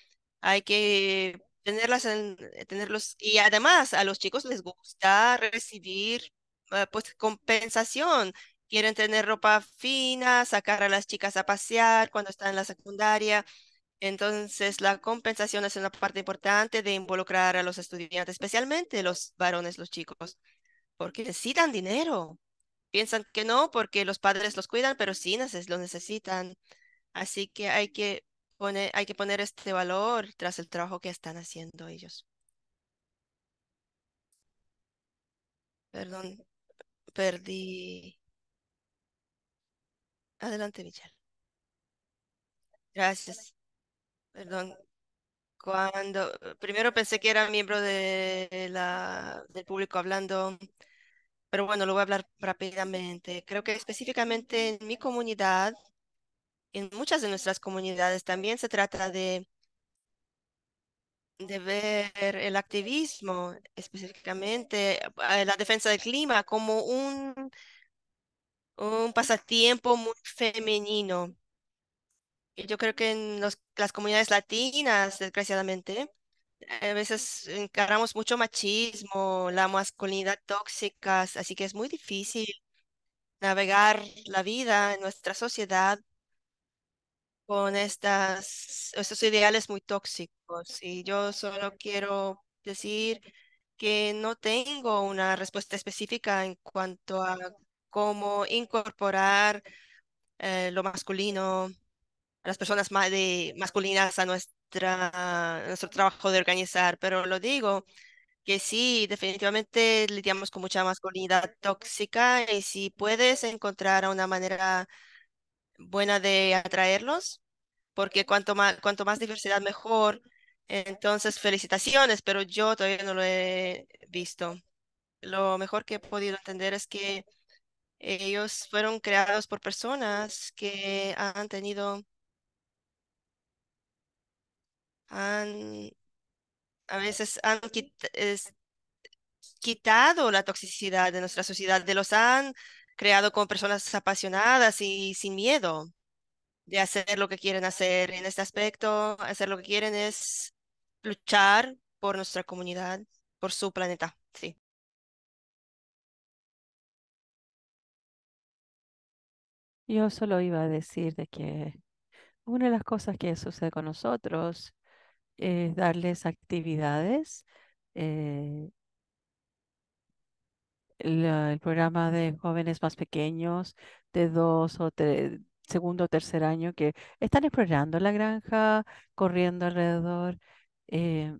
Speaker 2: Hay que tenerlas en, eh, tenerlos y además a los chicos les gusta recibir eh, pues compensación. Quieren tener ropa fina, sacar a las chicas a pasear cuando están en la secundaria. Entonces, la compensación es una parte importante de involucrar a los estudiantes, especialmente los varones, los chicos, porque necesitan dinero piensan que no porque los padres los cuidan, pero sí lo los necesitan. Así que hay que poner, hay que poner este valor tras el trabajo que están haciendo ellos. Perdón, perdí. Adelante, Michelle. Gracias. Perdón. Cuando primero pensé que era miembro de la, del público hablando, pero bueno, lo voy a hablar rápidamente. Creo que específicamente en mi comunidad, en muchas de nuestras comunidades también se trata de, de ver el activismo, específicamente eh, la defensa del clima, como un, un pasatiempo muy femenino. Y yo creo que en las comunidades latinas, desgraciadamente, a veces encaramos mucho machismo, la masculinidad tóxica, así que es muy difícil navegar la vida en nuestra sociedad con estas, estos ideales muy tóxicos. Y yo solo quiero decir que no tengo una respuesta específica en cuanto a cómo incorporar eh, lo masculino, a las personas masculinas a nuestra nuestro trabajo de organizar, pero lo digo que sí, definitivamente lidiamos con mucha masculinidad tóxica y si puedes encontrar una manera buena de atraerlos, porque cuanto más, cuanto más diversidad mejor. Entonces, felicitaciones, pero yo todavía no lo he visto. Lo mejor que he podido entender es que ellos fueron creados por personas que han tenido han, a veces han quitado la toxicidad de nuestra sociedad, de los han creado con personas apasionadas y sin miedo de hacer lo que quieren hacer en este aspecto, hacer lo que quieren es luchar por nuestra comunidad, por su planeta, sí.
Speaker 1: Yo solo iba a decir de que una de las cosas que sucede con nosotros eh, darles actividades. Eh, el programa de jóvenes más pequeños de dos o tres, segundo o tercer año que están explorando la granja, corriendo alrededor. Eh,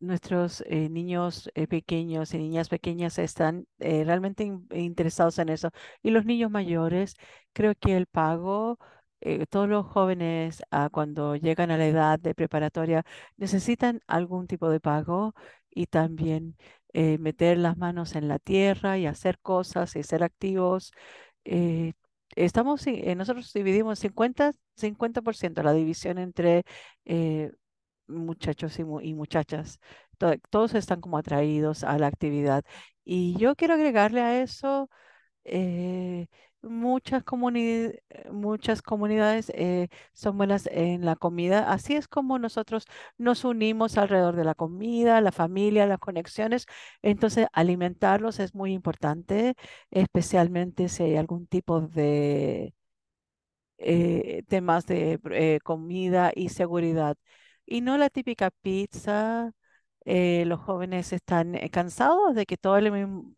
Speaker 1: nuestros niños pequeños y niñas pequeñas están realmente interesados en eso. Y los niños mayores, creo que el pago eh, todos los jóvenes ah, cuando llegan a la edad de preparatoria necesitan algún tipo de pago y también eh, meter las manos en la tierra y hacer cosas y ser activos. Eh, estamos, nosotros dividimos 50, 50% la división entre muchachos y, muchachas. todos están como atraídos a la actividad. Y yo quiero agregarle a eso muchas, eh, muchas comunidades eh, son buenas en la comida. Así es como nosotros nos unimos alrededor de la comida, la familia, las conexiones. Entonces, alimentarlos es muy importante, especialmente si hay algún tipo de eh, temas de comida y seguridad. Y no la típica pizza eh, los jóvenes están eh, cansados de que todo el,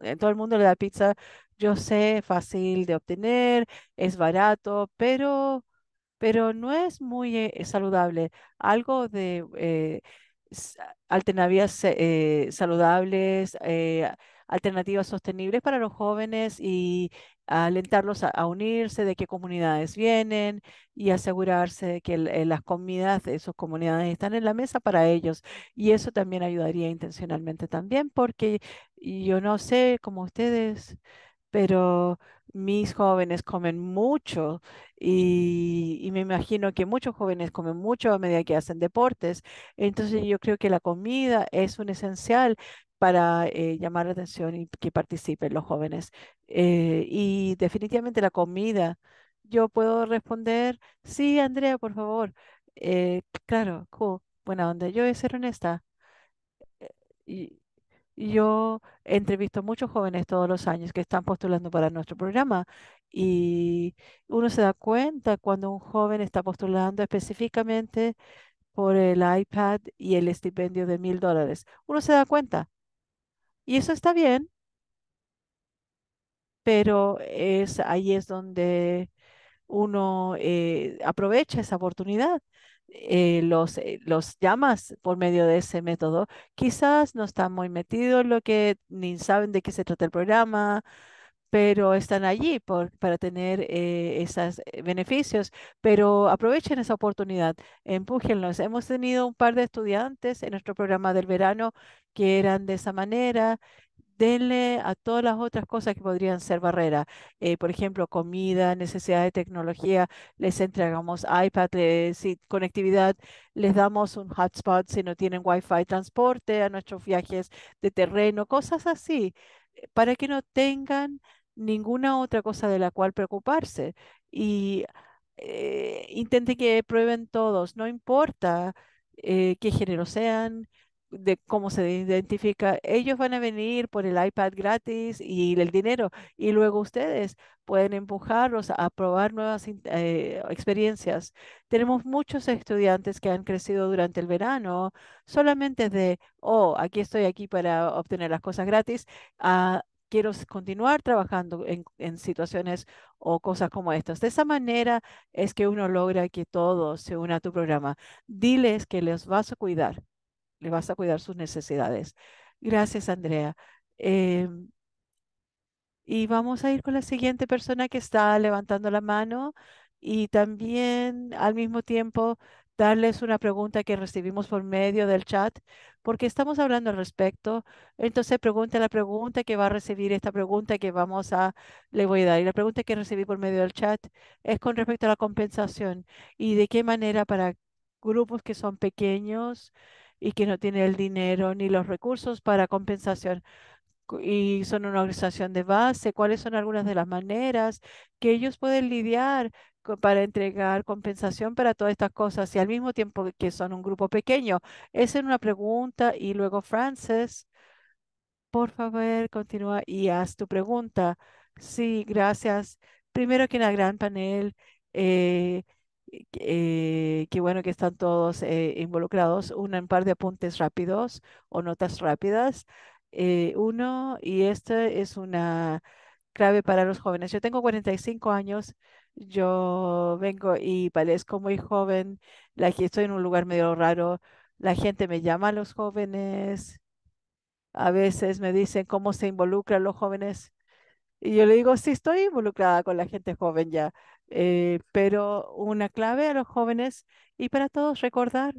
Speaker 1: eh, todo el mundo le da pizza. Yo sé, fácil de obtener, es barato, pero, pero no es muy saludable. Algo de alternativas saludables alternativas sostenibles para los jóvenes y, alentarlos a, unirse, de qué comunidades vienen y asegurarse de que eh, las comidas de esas comunidades están en la mesa para ellos. Y eso también ayudaría intencionalmente también, porque yo no sé, como ustedes, pero mis jóvenes comen mucho y, y, me imagino que muchos jóvenes comen mucho a medida que hacen deportes. Entonces yo creo que la comida es un esencial para eh, llamar la atención y que participen los jóvenes. Eh, y definitivamente la comida, yo puedo responder, sí, Andrea, por favor. Eh, claro, cool, buena onda. Yo voy a ser honesta. Y, yo entrevisto a muchos jóvenes todos los años que están postulando para nuestro programa y uno se da cuenta cuando un joven está postulando específicamente por el iPad y el estipendio de mil dólares. Uno se da cuenta y eso está bien, pero es, ahí es donde uno eh, aprovecha esa oportunidad. Eh, los, eh, los llamas por medio de ese método. Quizás no están muy metidos en lo que, ni saben de qué se trata el programa, pero están allí por, para tener eh, esos eh, beneficios. Pero aprovechen esa oportunidad, empújenlos. Hemos tenido un par de estudiantes en nuestro programa del verano que eran de esa manera. Denle a todas las otras cosas que podrían ser barrera. Eh, por ejemplo, comida, necesidad de tecnología, les entregamos iPad, conectividad, les damos un hotspot si no tienen Wi-Fi, transporte a nuestros viajes de terreno, cosas así, para que no tengan ninguna otra cosa de la cual preocuparse. Y eh, intente que prueben todos, no importa eh, qué género sean, de cómo se identifica, ellos van a venir por el iPad gratis y el dinero, y luego ustedes pueden empujarlos a probar nuevas eh, experiencias. Tenemos muchos estudiantes que han crecido durante el verano solamente de, oh, aquí estoy aquí para obtener las cosas gratis, a quiero continuar trabajando en, situaciones o cosas como estas. De esa manera es que uno logra que todo se unan a tu programa. Diles que les vas a cuidar, les vas a cuidar sus necesidades. Gracias, Andrea. Em, y vamos a ir con la siguiente persona que está levantando la mano y también al mismo tiempo darles una pregunta que recibimos por medio del chat, porque estamos hablando al respecto. Entonces, pregunta la pregunta que va a recibir, esta pregunta que vamos a, le voy a dar. Y la pregunta que recibí por medio del chat es con respecto a la compensación y de qué manera para grupos que son pequeños y que no tienen el dinero ni los recursos para compensación y son una organización de base, cuáles son algunas de las maneras que ellos pueden lidiar para entregar compensación para todas estas cosas y al mismo tiempo que son un grupo pequeño. Esa es una pregunta y luego Frances, por favor, continúa y haz tu pregunta. Sí, gracias. Primero que el gran panel. Eh, que eh, qué bueno que están todos eh, involucrados. un par de apuntes rápidos o notas rápidas. Eh, uno y esta es una clave para los jóvenes. Yo tengo 45 años, yo vengo y parezco muy joven, la, estoy en un lugar medio raro, la gente me llama a los jóvenes, a veces me dicen cómo se involucran los jóvenes. Y yo le digo, sí, estoy involucrada con la gente joven ya, eh, pero una clave a los jóvenes y para todos recordar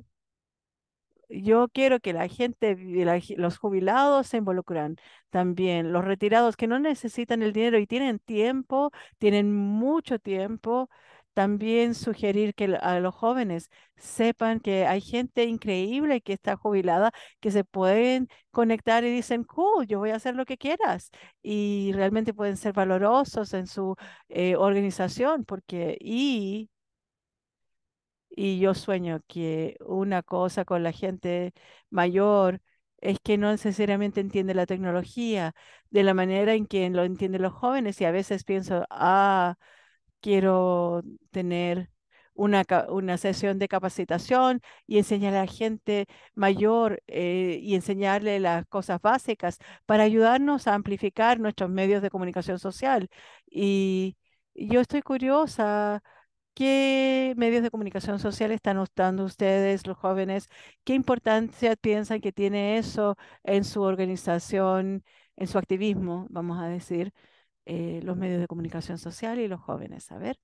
Speaker 1: yo quiero que la gente, los jubilados se involucran también, los retirados que no necesitan el dinero y tienen tiempo, tienen mucho tiempo, también sugerir que a los jóvenes sepan que hay gente increíble que está jubilada, que se pueden conectar y dicen, cool, yo voy a hacer lo que quieras. Y realmente pueden ser valorosos en su eh, organización, porque, y y yo sueño que una cosa con la gente mayor es que no necesariamente entiende la tecnología de la manera en que lo entienden los jóvenes y a veces pienso, ah, quiero tener una, una sesión de capacitación y enseñar a la gente mayor eh, y enseñarle las cosas básicas para ayudarnos a amplificar nuestros medios de comunicación social. Y yo estoy curiosa ¿Qué medios de comunicación social están usando ustedes, los jóvenes? ¿Qué importancia piensan que tiene eso en su organización, en su activismo, vamos a decir, eh, los medios de comunicación social y los jóvenes? A ver.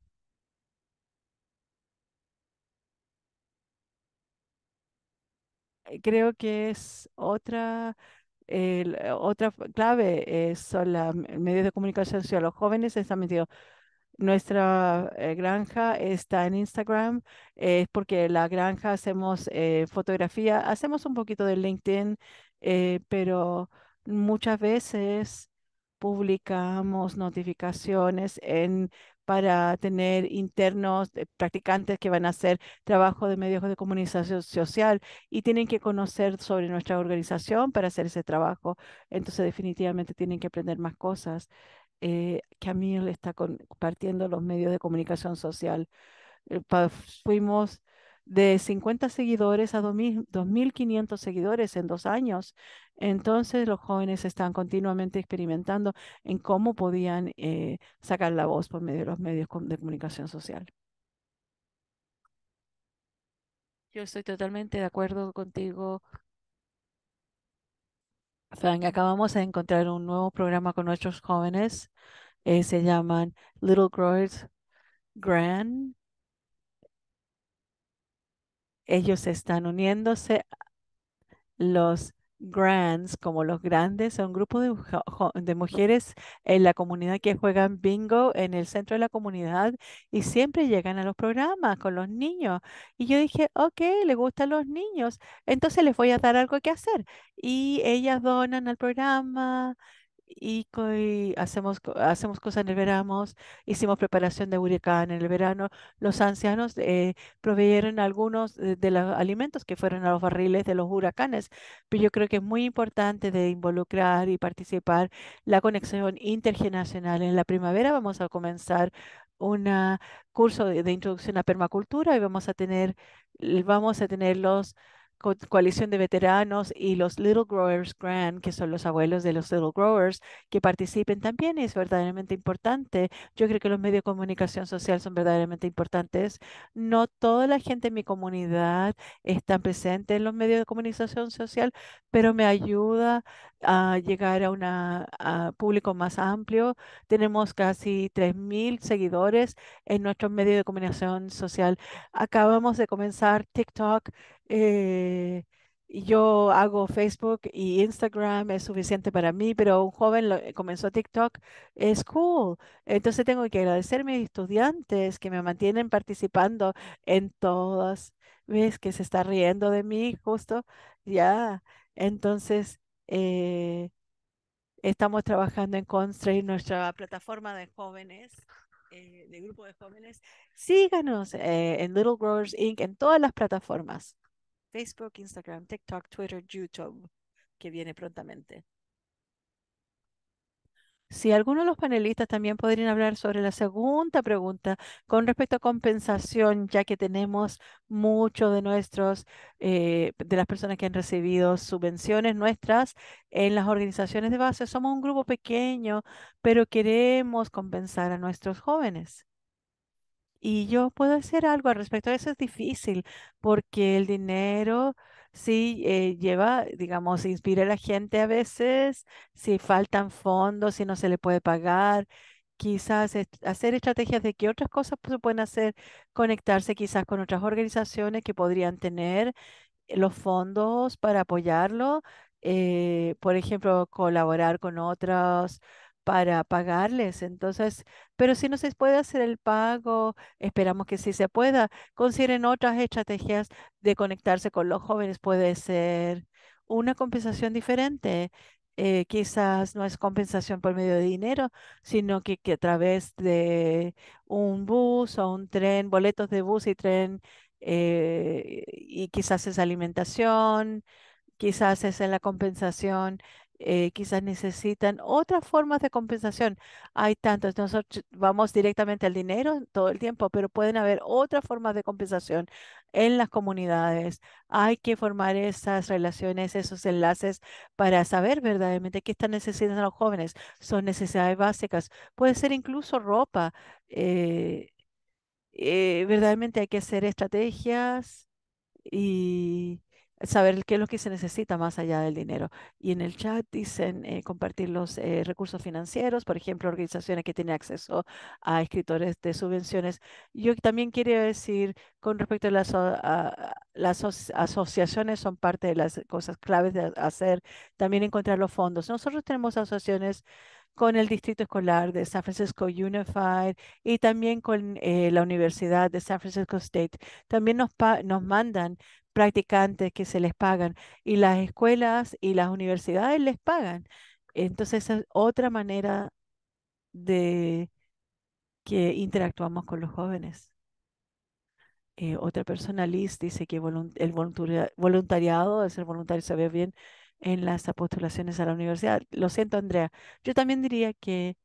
Speaker 1: Creo que es otra, otra clave, eh, son los medios de comunicación social. Los jóvenes están metidos nuestra eh, granja está en Instagram, es porque la granja hacemos eh, fotografía, hacemos un poquito de LinkedIn, eh, pero muchas veces publicamos notificaciones en, para tener internos, practicantes que van a hacer trabajo de medios de comunicación social y tienen que conocer sobre nuestra organización para hacer ese trabajo. Entonces definitivamente tienen que aprender más cosas. Eh, mí Camille está compartiendo los medios de comunicación social. Eh, fuimos de 50 seguidores a 2.500 seguidores en dos años. Entonces los jóvenes están continuamente experimentando en cómo podían eh, sacar la voz por medio de los medios de comunicación social. Yo estoy totalmente de acuerdo contigo, acabamos de encontrar un nuevo programa con nuestros jóvenes. Eh, se llaman Little Growers Grand. Ellos están uniéndose los grands, como los grandes, son grupos de, mujeres en la comunidad que juegan bingo en el centro de la comunidad y siempre llegan a los programas con los niños. Y yo dije, ok, le gustan los niños, entonces les voy a dar algo que hacer. Y ellas donan al programa y, hacemos, cosas en el verano, hicimos preparación de huracán en el verano. Los ancianos eh, proveyeron algunos de, los alimentos que fueron a los barriles de los huracanes, pero yo creo que es muy importante de involucrar y participar la conexión intergeneracional. En la primavera vamos a comenzar un curso de, de, introducción a permacultura y vamos a tener, vamos a tener los coalición de veteranos y los Little Growers Grand, que son los abuelos de los Little Growers, que participen también es verdaderamente importante. Yo creo que los medios de comunicación social son verdaderamente importantes. No toda la gente en mi comunidad está presente en los medios de comunicación social, pero me ayuda a llegar a un público más amplio. Tenemos casi 3.000 seguidores en nuestros medios de comunicación social. Acabamos de comenzar TikTok. Eh, yo hago Facebook y Instagram es suficiente para mí, pero un joven eh, comenzó TikTok, es cool. Entonces tengo que agradecer a mis estudiantes que me mantienen participando en todas. ¿Ves que se está riendo de mí justo? Ya. Entonces, eh, estamos trabajando en construir nuestra plataforma de jóvenes, eh, de grupo de jóvenes. Síganos eh, en Little Growers Inc. en todas las plataformas. Facebook, Instagram, TikTok, Twitter, YouTube, que viene prontamente. Si alguno de los panelistas también podrían hablar sobre la segunda pregunta con respecto a compensación, ya que tenemos muchos de nuestros, eh, de las personas que han recibido subvenciones nuestras en las organizaciones de base. Somos un grupo pequeño, pero queremos compensar a nuestros jóvenes. Y yo puedo hacer algo al respecto. Eso es difícil porque el dinero sí eh, lleva, digamos, inspira a la gente a veces, si faltan fondos, si no se le puede pagar, quizás hacer estrategias de qué otras cosas se pueden hacer, conectarse quizás con otras organizaciones que podrían tener eh, los fondos para apoyarlo, eh, por ejemplo, colaborar con otras para pagarles. Entonces, pero si no se puede hacer el pago, esperamos que sí se pueda. Consideren otras estrategias de conectarse con los jóvenes. Puede ser una compensación diferente. Eh, quizás no es compensación por medio de dinero, sino que, a través de un bus o un tren, boletos de bus y tren, eh, y quizás es alimentación, quizás es en la compensación eh, quizás necesitan otras formas de compensación. Hay tantos, nosotros vamos directamente al dinero todo el tiempo, pero pueden haber otras formas de compensación en las comunidades. Hay que formar esas relaciones, esos enlaces para saber verdaderamente qué están necesitando los jóvenes. Son necesidades básicas. Puede ser incluso ropa. Eh, eh verdaderamente hay que hacer estrategias y saber qué es lo que se necesita más allá del dinero. Y en el chat dicen eh, compartir los eh, recursos financieros, por ejemplo, organizaciones que tienen acceso a escritores de subvenciones. Yo también quería decir, con respecto a las, asociaciones, son parte de las cosas claves de hacer, también encontrar los fondos. Nosotros tenemos asociaciones con el Distrito Escolar de San Francisco Unified y también con eh, la Universidad de San Francisco State. También nos, nos mandan practicantes que se les pagan y las escuelas y las universidades les pagan. Entonces es otra manera de que interactuamos con los jóvenes. Eh, otra persona, Liz, dice que el voluntariado, el ser voluntario se ve bien en las apostulaciones a la universidad. Lo siento, Andrea. Yo también diría que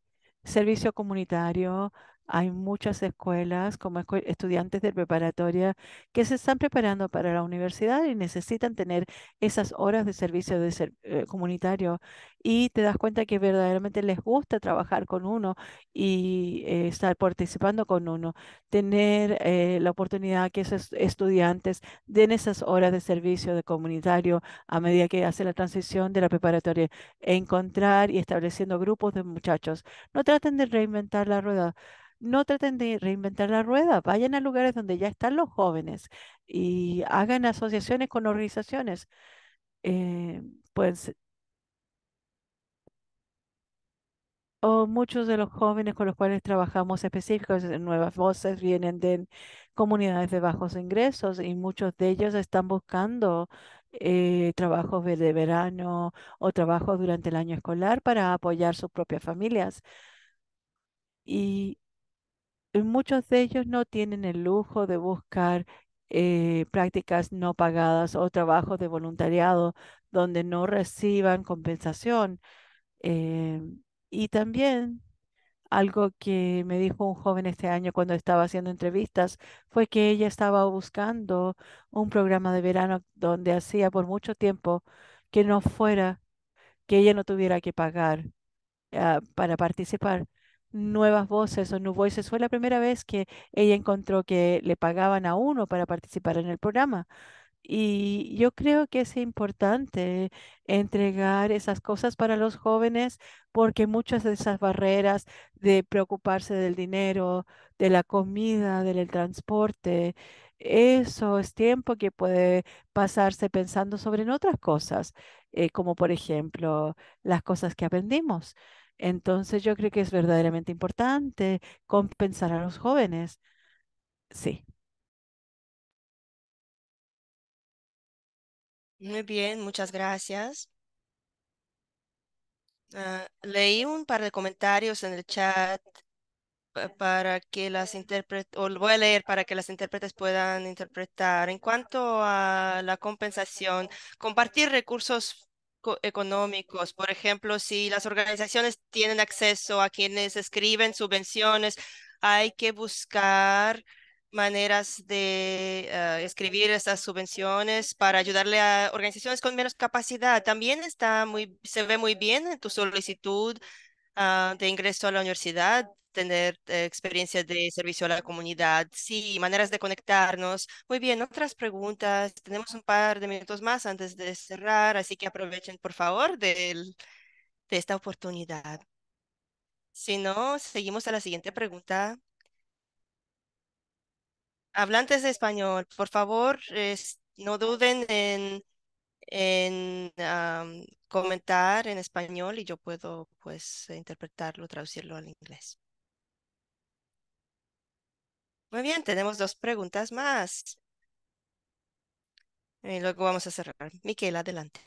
Speaker 1: servicio comunitario, hay muchas escuelas como estudiantes de preparatoria que se están preparando para la universidad y necesitan tener esas horas de servicio de eh, comunitario y te das cuenta que verdaderamente les gusta trabajar con uno y eh, estar participando con uno. Tener eh, la oportunidad que esos estudiantes den esas horas de servicio de comunitario a medida que hace la transición de la preparatoria. Encontrar y estableciendo grupos de muchachos. No traten de reinventar la rueda no traten de reinventar la rueda, vayan a lugares donde ya están los jóvenes y hagan asociaciones con organizaciones. Eh, pues o muchos de los jóvenes con los cuales trabajamos específicos, eh, nuevas voces vienen de comunidades de bajos ingresos y muchos de ellos están buscando eh, trabajos de verano o trabajos durante el año escolar para apoyar sus propias familias. Y muchos de ellos no tienen el lujo de buscar eh, prácticas no pagadas o trabajos de voluntariado donde no reciban compensación. Eh, y también algo que me dijo un joven este año cuando estaba haciendo entrevistas fue que ella estaba buscando un programa de verano donde hacía por mucho tiempo que no fuera, que ella no tuviera que pagar ah, para participar nuevas voces o New Voices. Fue la primera vez que ella encontró que le pagaban a uno para participar en el programa. Y yo creo que es importante entregar esas cosas para los jóvenes porque muchas de esas barreras de preocuparse del dinero, de la comida, del transporte, eso es tiempo que puede pasarse pensando sobre otras cosas, eh, como por ejemplo las cosas que aprendimos. Entonces yo creo que es verdaderamente importante compensar a los jóvenes. Sí.
Speaker 2: Muy bien, muchas gracias. Ah, leí un par de comentarios en el chat para que las intérpretes, o voy a leer para que las intérpretes puedan interpretar. En cuanto a la compensación, compartir recursos económicos. Por ejemplo, si las organizaciones tienen acceso a quienes escriben subvenciones, hay que buscar maneras de ah, escribir estas subvenciones para ayudarle a organizaciones con menos capacidad. También está muy, se ve muy bien en tu solicitud ah, de ingreso a la universidad tener eh, experiencia de servicio a la comunidad, sí, maneras de conectarnos. Muy bien, otras preguntas. Tenemos un par de minutos más antes de cerrar, así que aprovechen, por favor, de esta oportunidad. Si no, seguimos a la siguiente pregunta. Hablantes de español, por favor, no duden en, comentar en español y yo puedo pues interpretarlo, traducirlo al inglés. Muy bien, tenemos dos preguntas más. Y eh, luego vamos a cerrar. Miquel, adelante.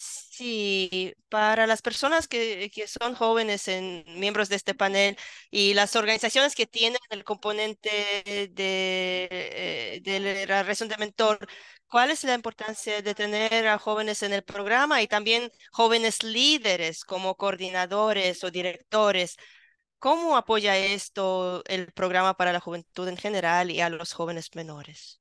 Speaker 2: Sí, para las personas que, son jóvenes en miembros de este panel y las organizaciones que tienen el componente de, eh, de la razón de mentor, ¿cuál es la importancia de tener a jóvenes en el programa y también jóvenes líderes como coordinadores o directores? ¿Cómo apoya esto el programa para la juventud en general y a los jóvenes menores?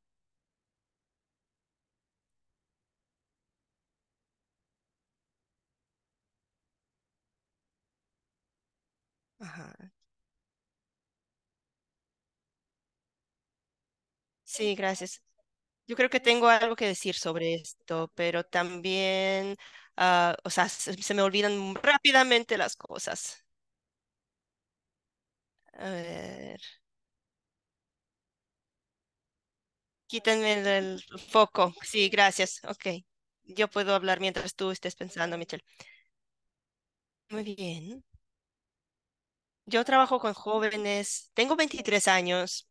Speaker 2: Ajá. Sí, gracias. Yo creo que tengo algo que decir sobre esto, pero también, ah, o sea, se me olvidan rápidamente las cosas ver. Quítenme el, foco. Sí, gracias. Ok. Yo puedo hablar mientras tú estés pensando, Michelle. Muy bien. Yo trabajo con jóvenes. Tengo 23 años.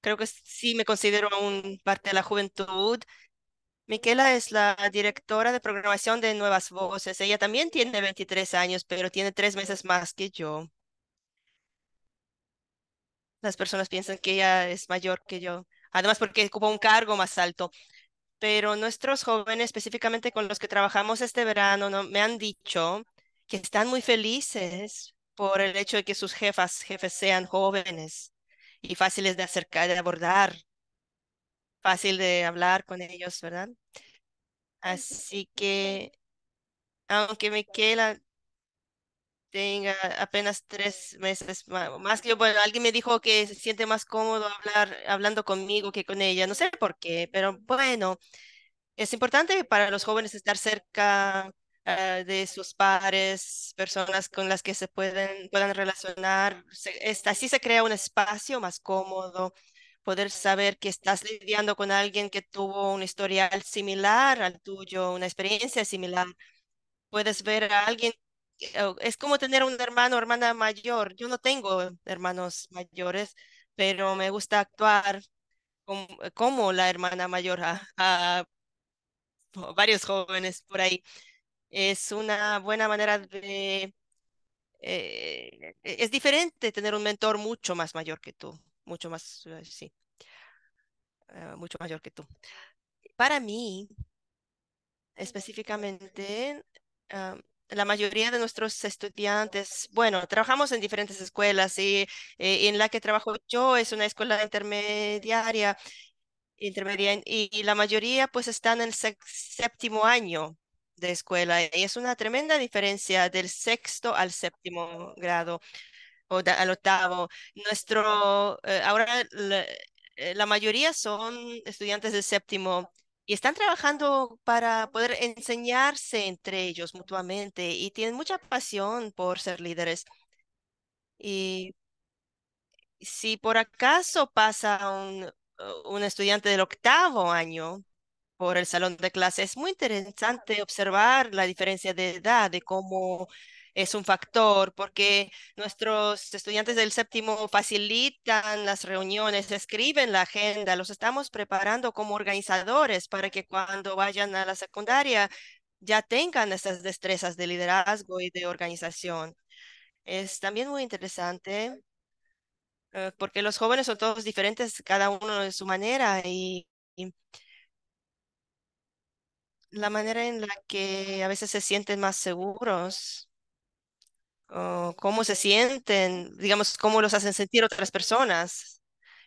Speaker 2: Creo que sí me considero Un parte de la juventud. Miquela es la directora de programación de Nuevas Voces. Ella también tiene 23 años, pero tiene tres meses más que yo las personas piensan que ella es mayor que yo, además porque ocupa un cargo más alto. Pero nuestros jóvenes, específicamente con los que trabajamos este verano, ¿no? me han dicho que están muy felices por el hecho de que sus jefas, jefes sean jóvenes y fáciles de acercar, de abordar, fácil de hablar con ellos, ¿verdad? Así que, aunque me queda tenga apenas tres meses más, que yo, bueno, alguien me dijo que se siente más cómodo hablar, hablando conmigo que con ella, no sé por qué, pero bueno, es importante para los jóvenes estar cerca eh, de sus padres, personas con las que se pueden, puedan relacionar, así se crea un espacio más cómodo, poder saber que estás lidiando con alguien que tuvo un historial similar al tuyo, una experiencia similar puedes ver a alguien es como tener un hermano o hermana mayor. Yo no tengo hermanos mayores, pero me gusta actuar como, la hermana mayor a, varios jóvenes por ahí. Es una buena manera de... Eh, e, es diferente tener un mentor mucho más mayor que tú, mucho más, eh, sí, eh, mucho mayor que tú. Para mí, específicamente, la mayoría de nuestros estudiantes, bueno, trabajamos en diferentes escuelas y, eh, en la que trabajo yo es una escuela intermediaria, intermedia, y, la mayoría pues están en el séptimo año de escuela y es una tremenda diferencia del sexto al séptimo grado o al octavo. Nuestro, eh, ahora eh, la, mayoría son estudiantes del séptimo y están trabajando para poder enseñarse entre ellos mutuamente y tienen mucha pasión por ser líderes. Y si por acaso pasa un, uh, un estudiante del octavo año por el salón de clase, es muy interesante observar la diferencia de edad, de cómo es un factor, porque nuestros estudiantes del séptimo facilitan las reuniones, escriben la agenda, los estamos preparando como organizadores para que cuando vayan a la secundaria ya tengan esas destrezas de liderazgo y de organización. Es también muy interesante eh, porque los jóvenes son todos diferentes, cada uno de su manera y la manera en la que a veces se sienten más seguros cómo se sienten, digamos, cómo los hacen sentir otras personas,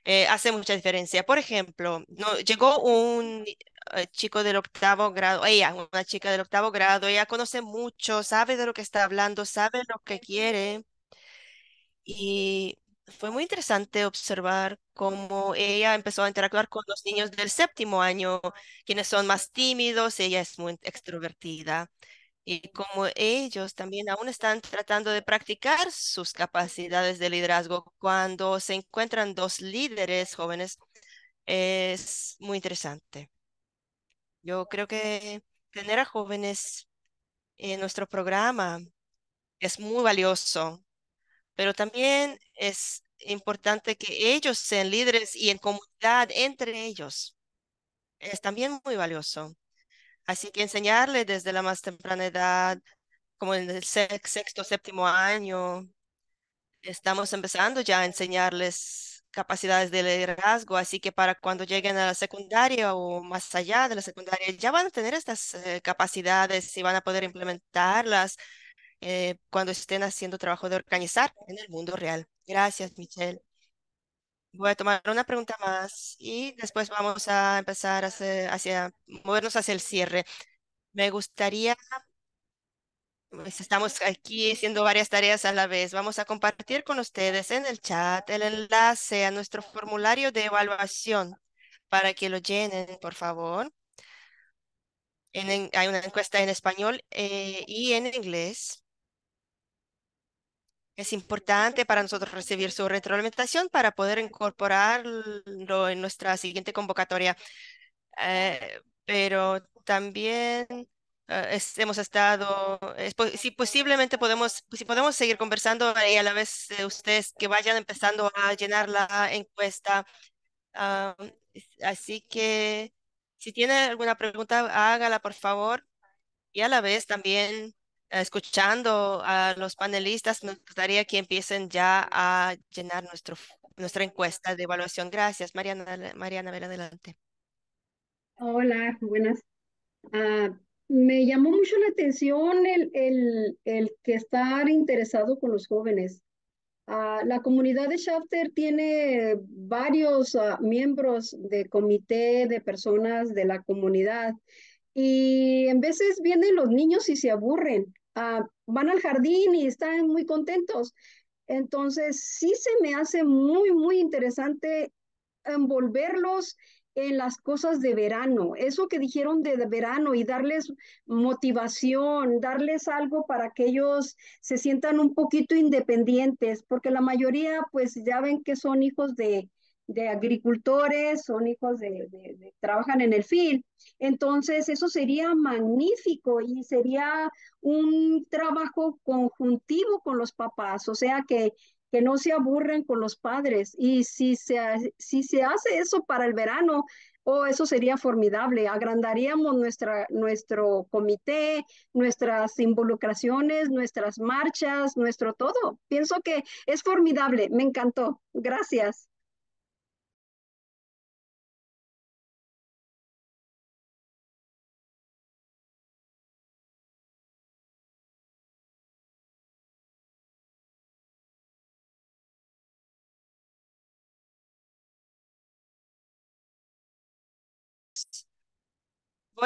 Speaker 2: eh, hace mucha diferencia. Por ejemplo, no, llegó un eh, chico del octavo grado, ella, una chica del octavo grado, ella conoce mucho, sabe de lo que está hablando, sabe lo que quiere. Y fue muy interesante observar cómo ella empezó a interactuar con los niños del séptimo año, quienes son más tímidos, ella es muy extrovertida y como ellos también aún están tratando de practicar sus capacidades de liderazgo cuando se encuentran dos líderes jóvenes, es muy interesante. Yo creo que tener a jóvenes en nuestro programa es muy valioso, pero también es importante que ellos sean líderes y en comunidad entre ellos. Es también muy valioso. Así que enseñarle desde la más temprana edad, como en el sexto, séptimo año, estamos empezando ya a enseñarles capacidades de liderazgo, así que para cuando lleguen a la secundaria o más allá de la secundaria, ya van a tener estas eh, capacidades y van a poder implementarlas eh, cuando estén haciendo trabajo de organizar en el mundo real. Gracias, Michelle. Voy a tomar una pregunta más y después vamos a empezar a hacia, movernos hacia el cierre. Me gustaría, pues, estamos aquí haciendo varias tareas a la vez. Vamos a compartir con ustedes en el chat el enlace a nuestro formulario de evaluación para que lo llenen, por favor. hay una encuesta en español eh, y en inglés. Es importante para nosotros recibir su retroalimentación para poder incorporarlo en nuestra siguiente convocatoria. Eh, pero también eh, hemos estado, si posiblemente podemos, si pues, podemos seguir conversando y eh, a la vez ustedes que vayan empezando a llenar la encuesta. Ah, así que si tiene alguna pregunta, hágala por favor. Y a la vez también escuchando a los panelistas, me gustaría que empiecen ya a llenar nuestro, nuestra encuesta de evaluación. Gracias, Mariana, Mariana, adelante.
Speaker 3: Hola, buenas. Ah, me llamó mucho la atención el, el, el, que estar interesado con los jóvenes. Ah, la comunidad de Shafter tiene varios ah, miembros de comité de personas de la comunidad y en veces vienen los niños y se aburren. Ah, van al jardín y están muy contentos. Entonces, sí se me hace muy, muy interesante envolverlos en las cosas de verano. Eso que dijeron de verano y darles motivación, darles algo para que ellos se sientan un poquito independientes, porque la mayoría, pues ya ven que son hijos de, de agricultores, son hijos de, trabajan en el FIL. Entonces, eso sería magnífico y sería un trabajo conjuntivo con los papás, o sea, que, que no se aburren con los padres. Y si se, si se hace eso para el verano, oh, eso sería formidable, agrandaríamos nuestra, nuestro comité, nuestras involucraciones, nuestras marchas, nuestro todo. Pienso que es formidable, me encantó. Gracias.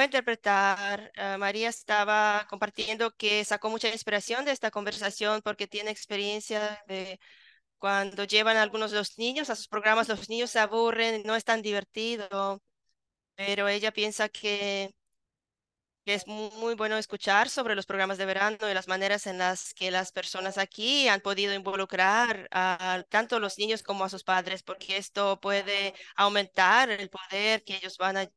Speaker 2: interpretar. Eh, María estaba compartiendo que sacó mucha inspiración de esta conversación porque tiene experiencia de cuando llevan algunos de los niños a sus programas, los niños se aburren, no es tan divertido, pero ella piensa que, es muy, bueno escuchar sobre los programas de verano y las maneras en las que las personas aquí han podido involucrar tanto a los niños como a sus padres, porque esto puede aumentar el poder que ellos van a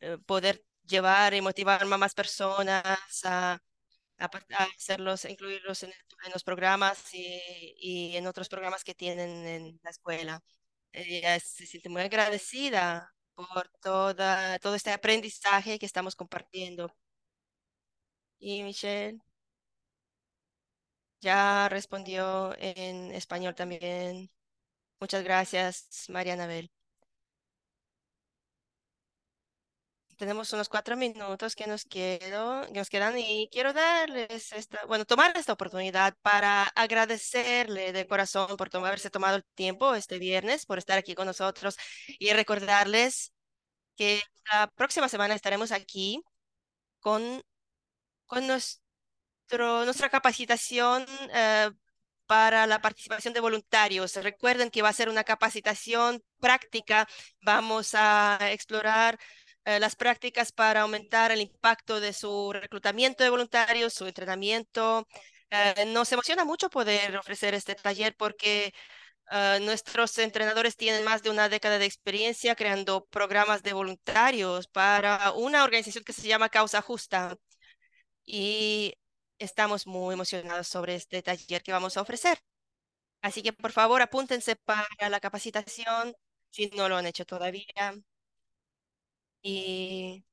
Speaker 2: eh, poder llevar y motivar a más personas a, hacerlos, incluirlos en, los programas y, en otros programas que tienen en la escuela. Eh, se siente muy agradecida por toda, todo este aprendizaje que estamos compartiendo. Y Michelle ya respondió en español también. Muchas gracias, María Anabel. tenemos unos cuatro minutos que nos, que nos quedan y quiero darles esta, bueno, tomar esta oportunidad para agradecerle de corazón por haberse tomado el tiempo este viernes, por estar aquí con nosotros y recordarles que la próxima semana estaremos aquí con, con nuestro, nuestra capacitación eh, para la participación de voluntarios. Recuerden que va a ser una capacitación práctica. Vamos a explorar eh, las prácticas para aumentar el impacto de su reclutamiento de voluntarios, su entrenamiento. Eh, nos emociona mucho poder ofrecer este taller porque eh, nuestros entrenadores tienen más de una década de experiencia creando programas de voluntarios para una organización que se llama Causa Justa. Y estamos muy emocionados sobre este taller que vamos a ofrecer. Así que por favor apúntense para la capacitación si no lo han hecho todavía y,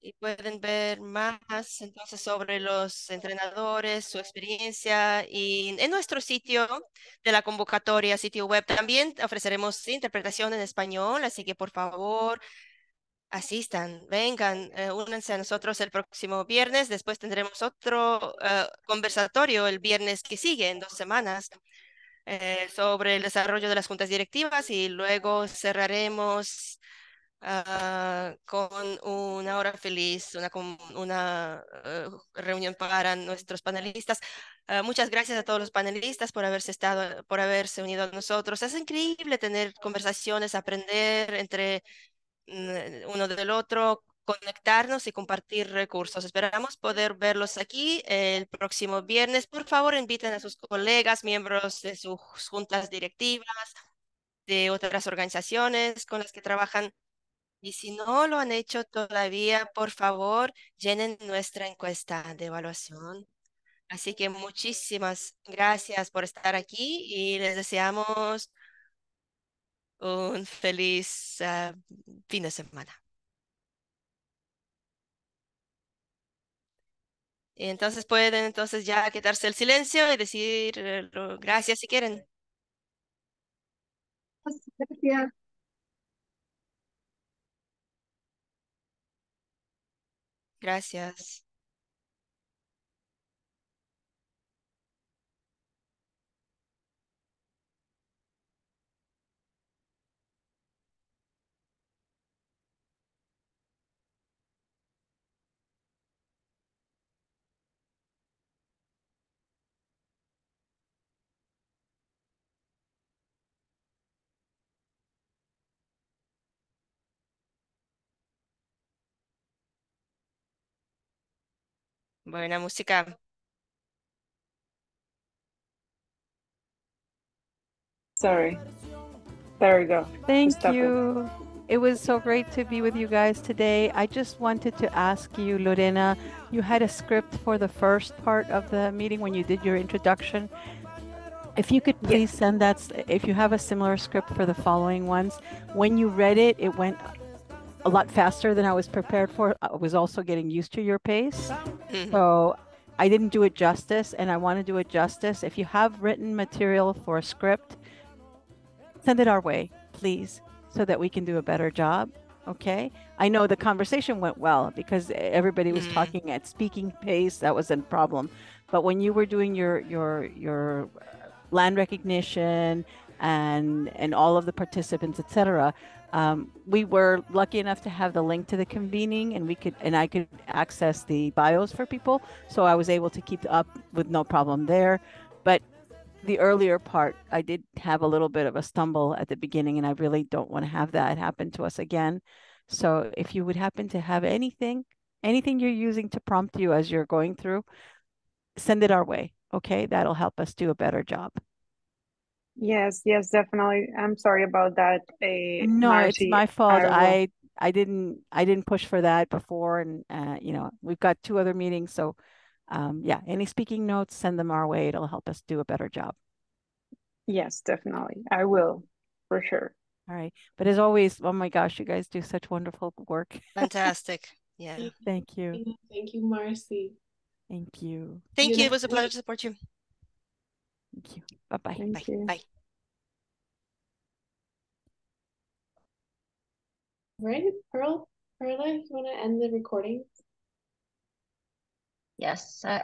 Speaker 2: y pueden ver más entonces sobre los entrenadores, su experiencia y en nuestro sitio de la convocatoria, sitio web, también ofreceremos interpretación en español, así que por favor asistan, vengan, eh, únanse a nosotros el próximo viernes, después tendremos otro eh, conversatorio el viernes que sigue, en dos semanas, eh, sobre el desarrollo de las juntas directivas y luego cerraremos Ah, con una hora feliz, una, una eh, reunión para nuestros panelistas. Ah, muchas gracias a todos los panelistas por haberse, estado, por haberse unido a nosotros. Es increíble tener conversaciones, aprender entre mm, uno del otro, conectarnos y compartir recursos. Esperamos poder verlos aquí el próximo viernes. Por favor, inviten a sus colegas, miembros de sus juntas directivas, de otras organizaciones con las que trabajan. Y si no lo han hecho todavía, por favor, llenen nuestra encuesta de evaluación. Así que muchísimas gracias por estar aquí y les deseamos un feliz ah, fin de semana. Y entonces pueden entonces ya quitarse el silencio y decir eh, gracias si quieren. Gracias. Gracias. Buena música. Sorry. There we go. Thank Stop you.
Speaker 1: It. it was so great to be with you guys today. I just wanted to ask you, Lorena, you had a script for the first part of the meeting when you did your introduction. If you could please yes. send that, if you have a similar script for the following ones, when you read it, it went a lot faster than I was prepared for. I was also getting used to your pace. Mm-hmm. So I didn't do it justice and I want to do it justice. If you have written material for a script, send it our way, please, so that we can do a better job. Okay. I know the conversation went well because everybody was mm talking at speaking pace. That was a problem. But when you were doing your your your uh, land recognition and and all of the participants, etc., um, we were lucky enough to have the link to the convening, and we could and I could access the bios for people, so I was able to keep up with no problem there. But the earlier part, I did have a little bit of a stumble at the beginning, and I really don't want to have that happen to us again. So if you would happen to have anything, anything you're using to prompt you as you're going through, send it our way. Okay, that'll help us do a better job.
Speaker 2: Yes, yes, definitely. I'm sorry about that. Uh, no, Marcy. it's my fault. I,
Speaker 1: I, didn't I didn't push for that before, and uh, you know we've got two other meetings, so um, yeah. Any speaking notes, send them our way. It'll help us do a better job. Yes, definitely. I will for sure. All right, but as always, oh my gosh, you guys do such wonderful work. Fantastic. Yeah. Thank you.
Speaker 3: Thank you, Marcy.
Speaker 1: Thank you.
Speaker 3: Thank you. It was a pleasure to support you. Thank you. Bye-bye. Thank bye. You. Bye. Right, Pearl, Perla, you want to end the recording? Yes. Uh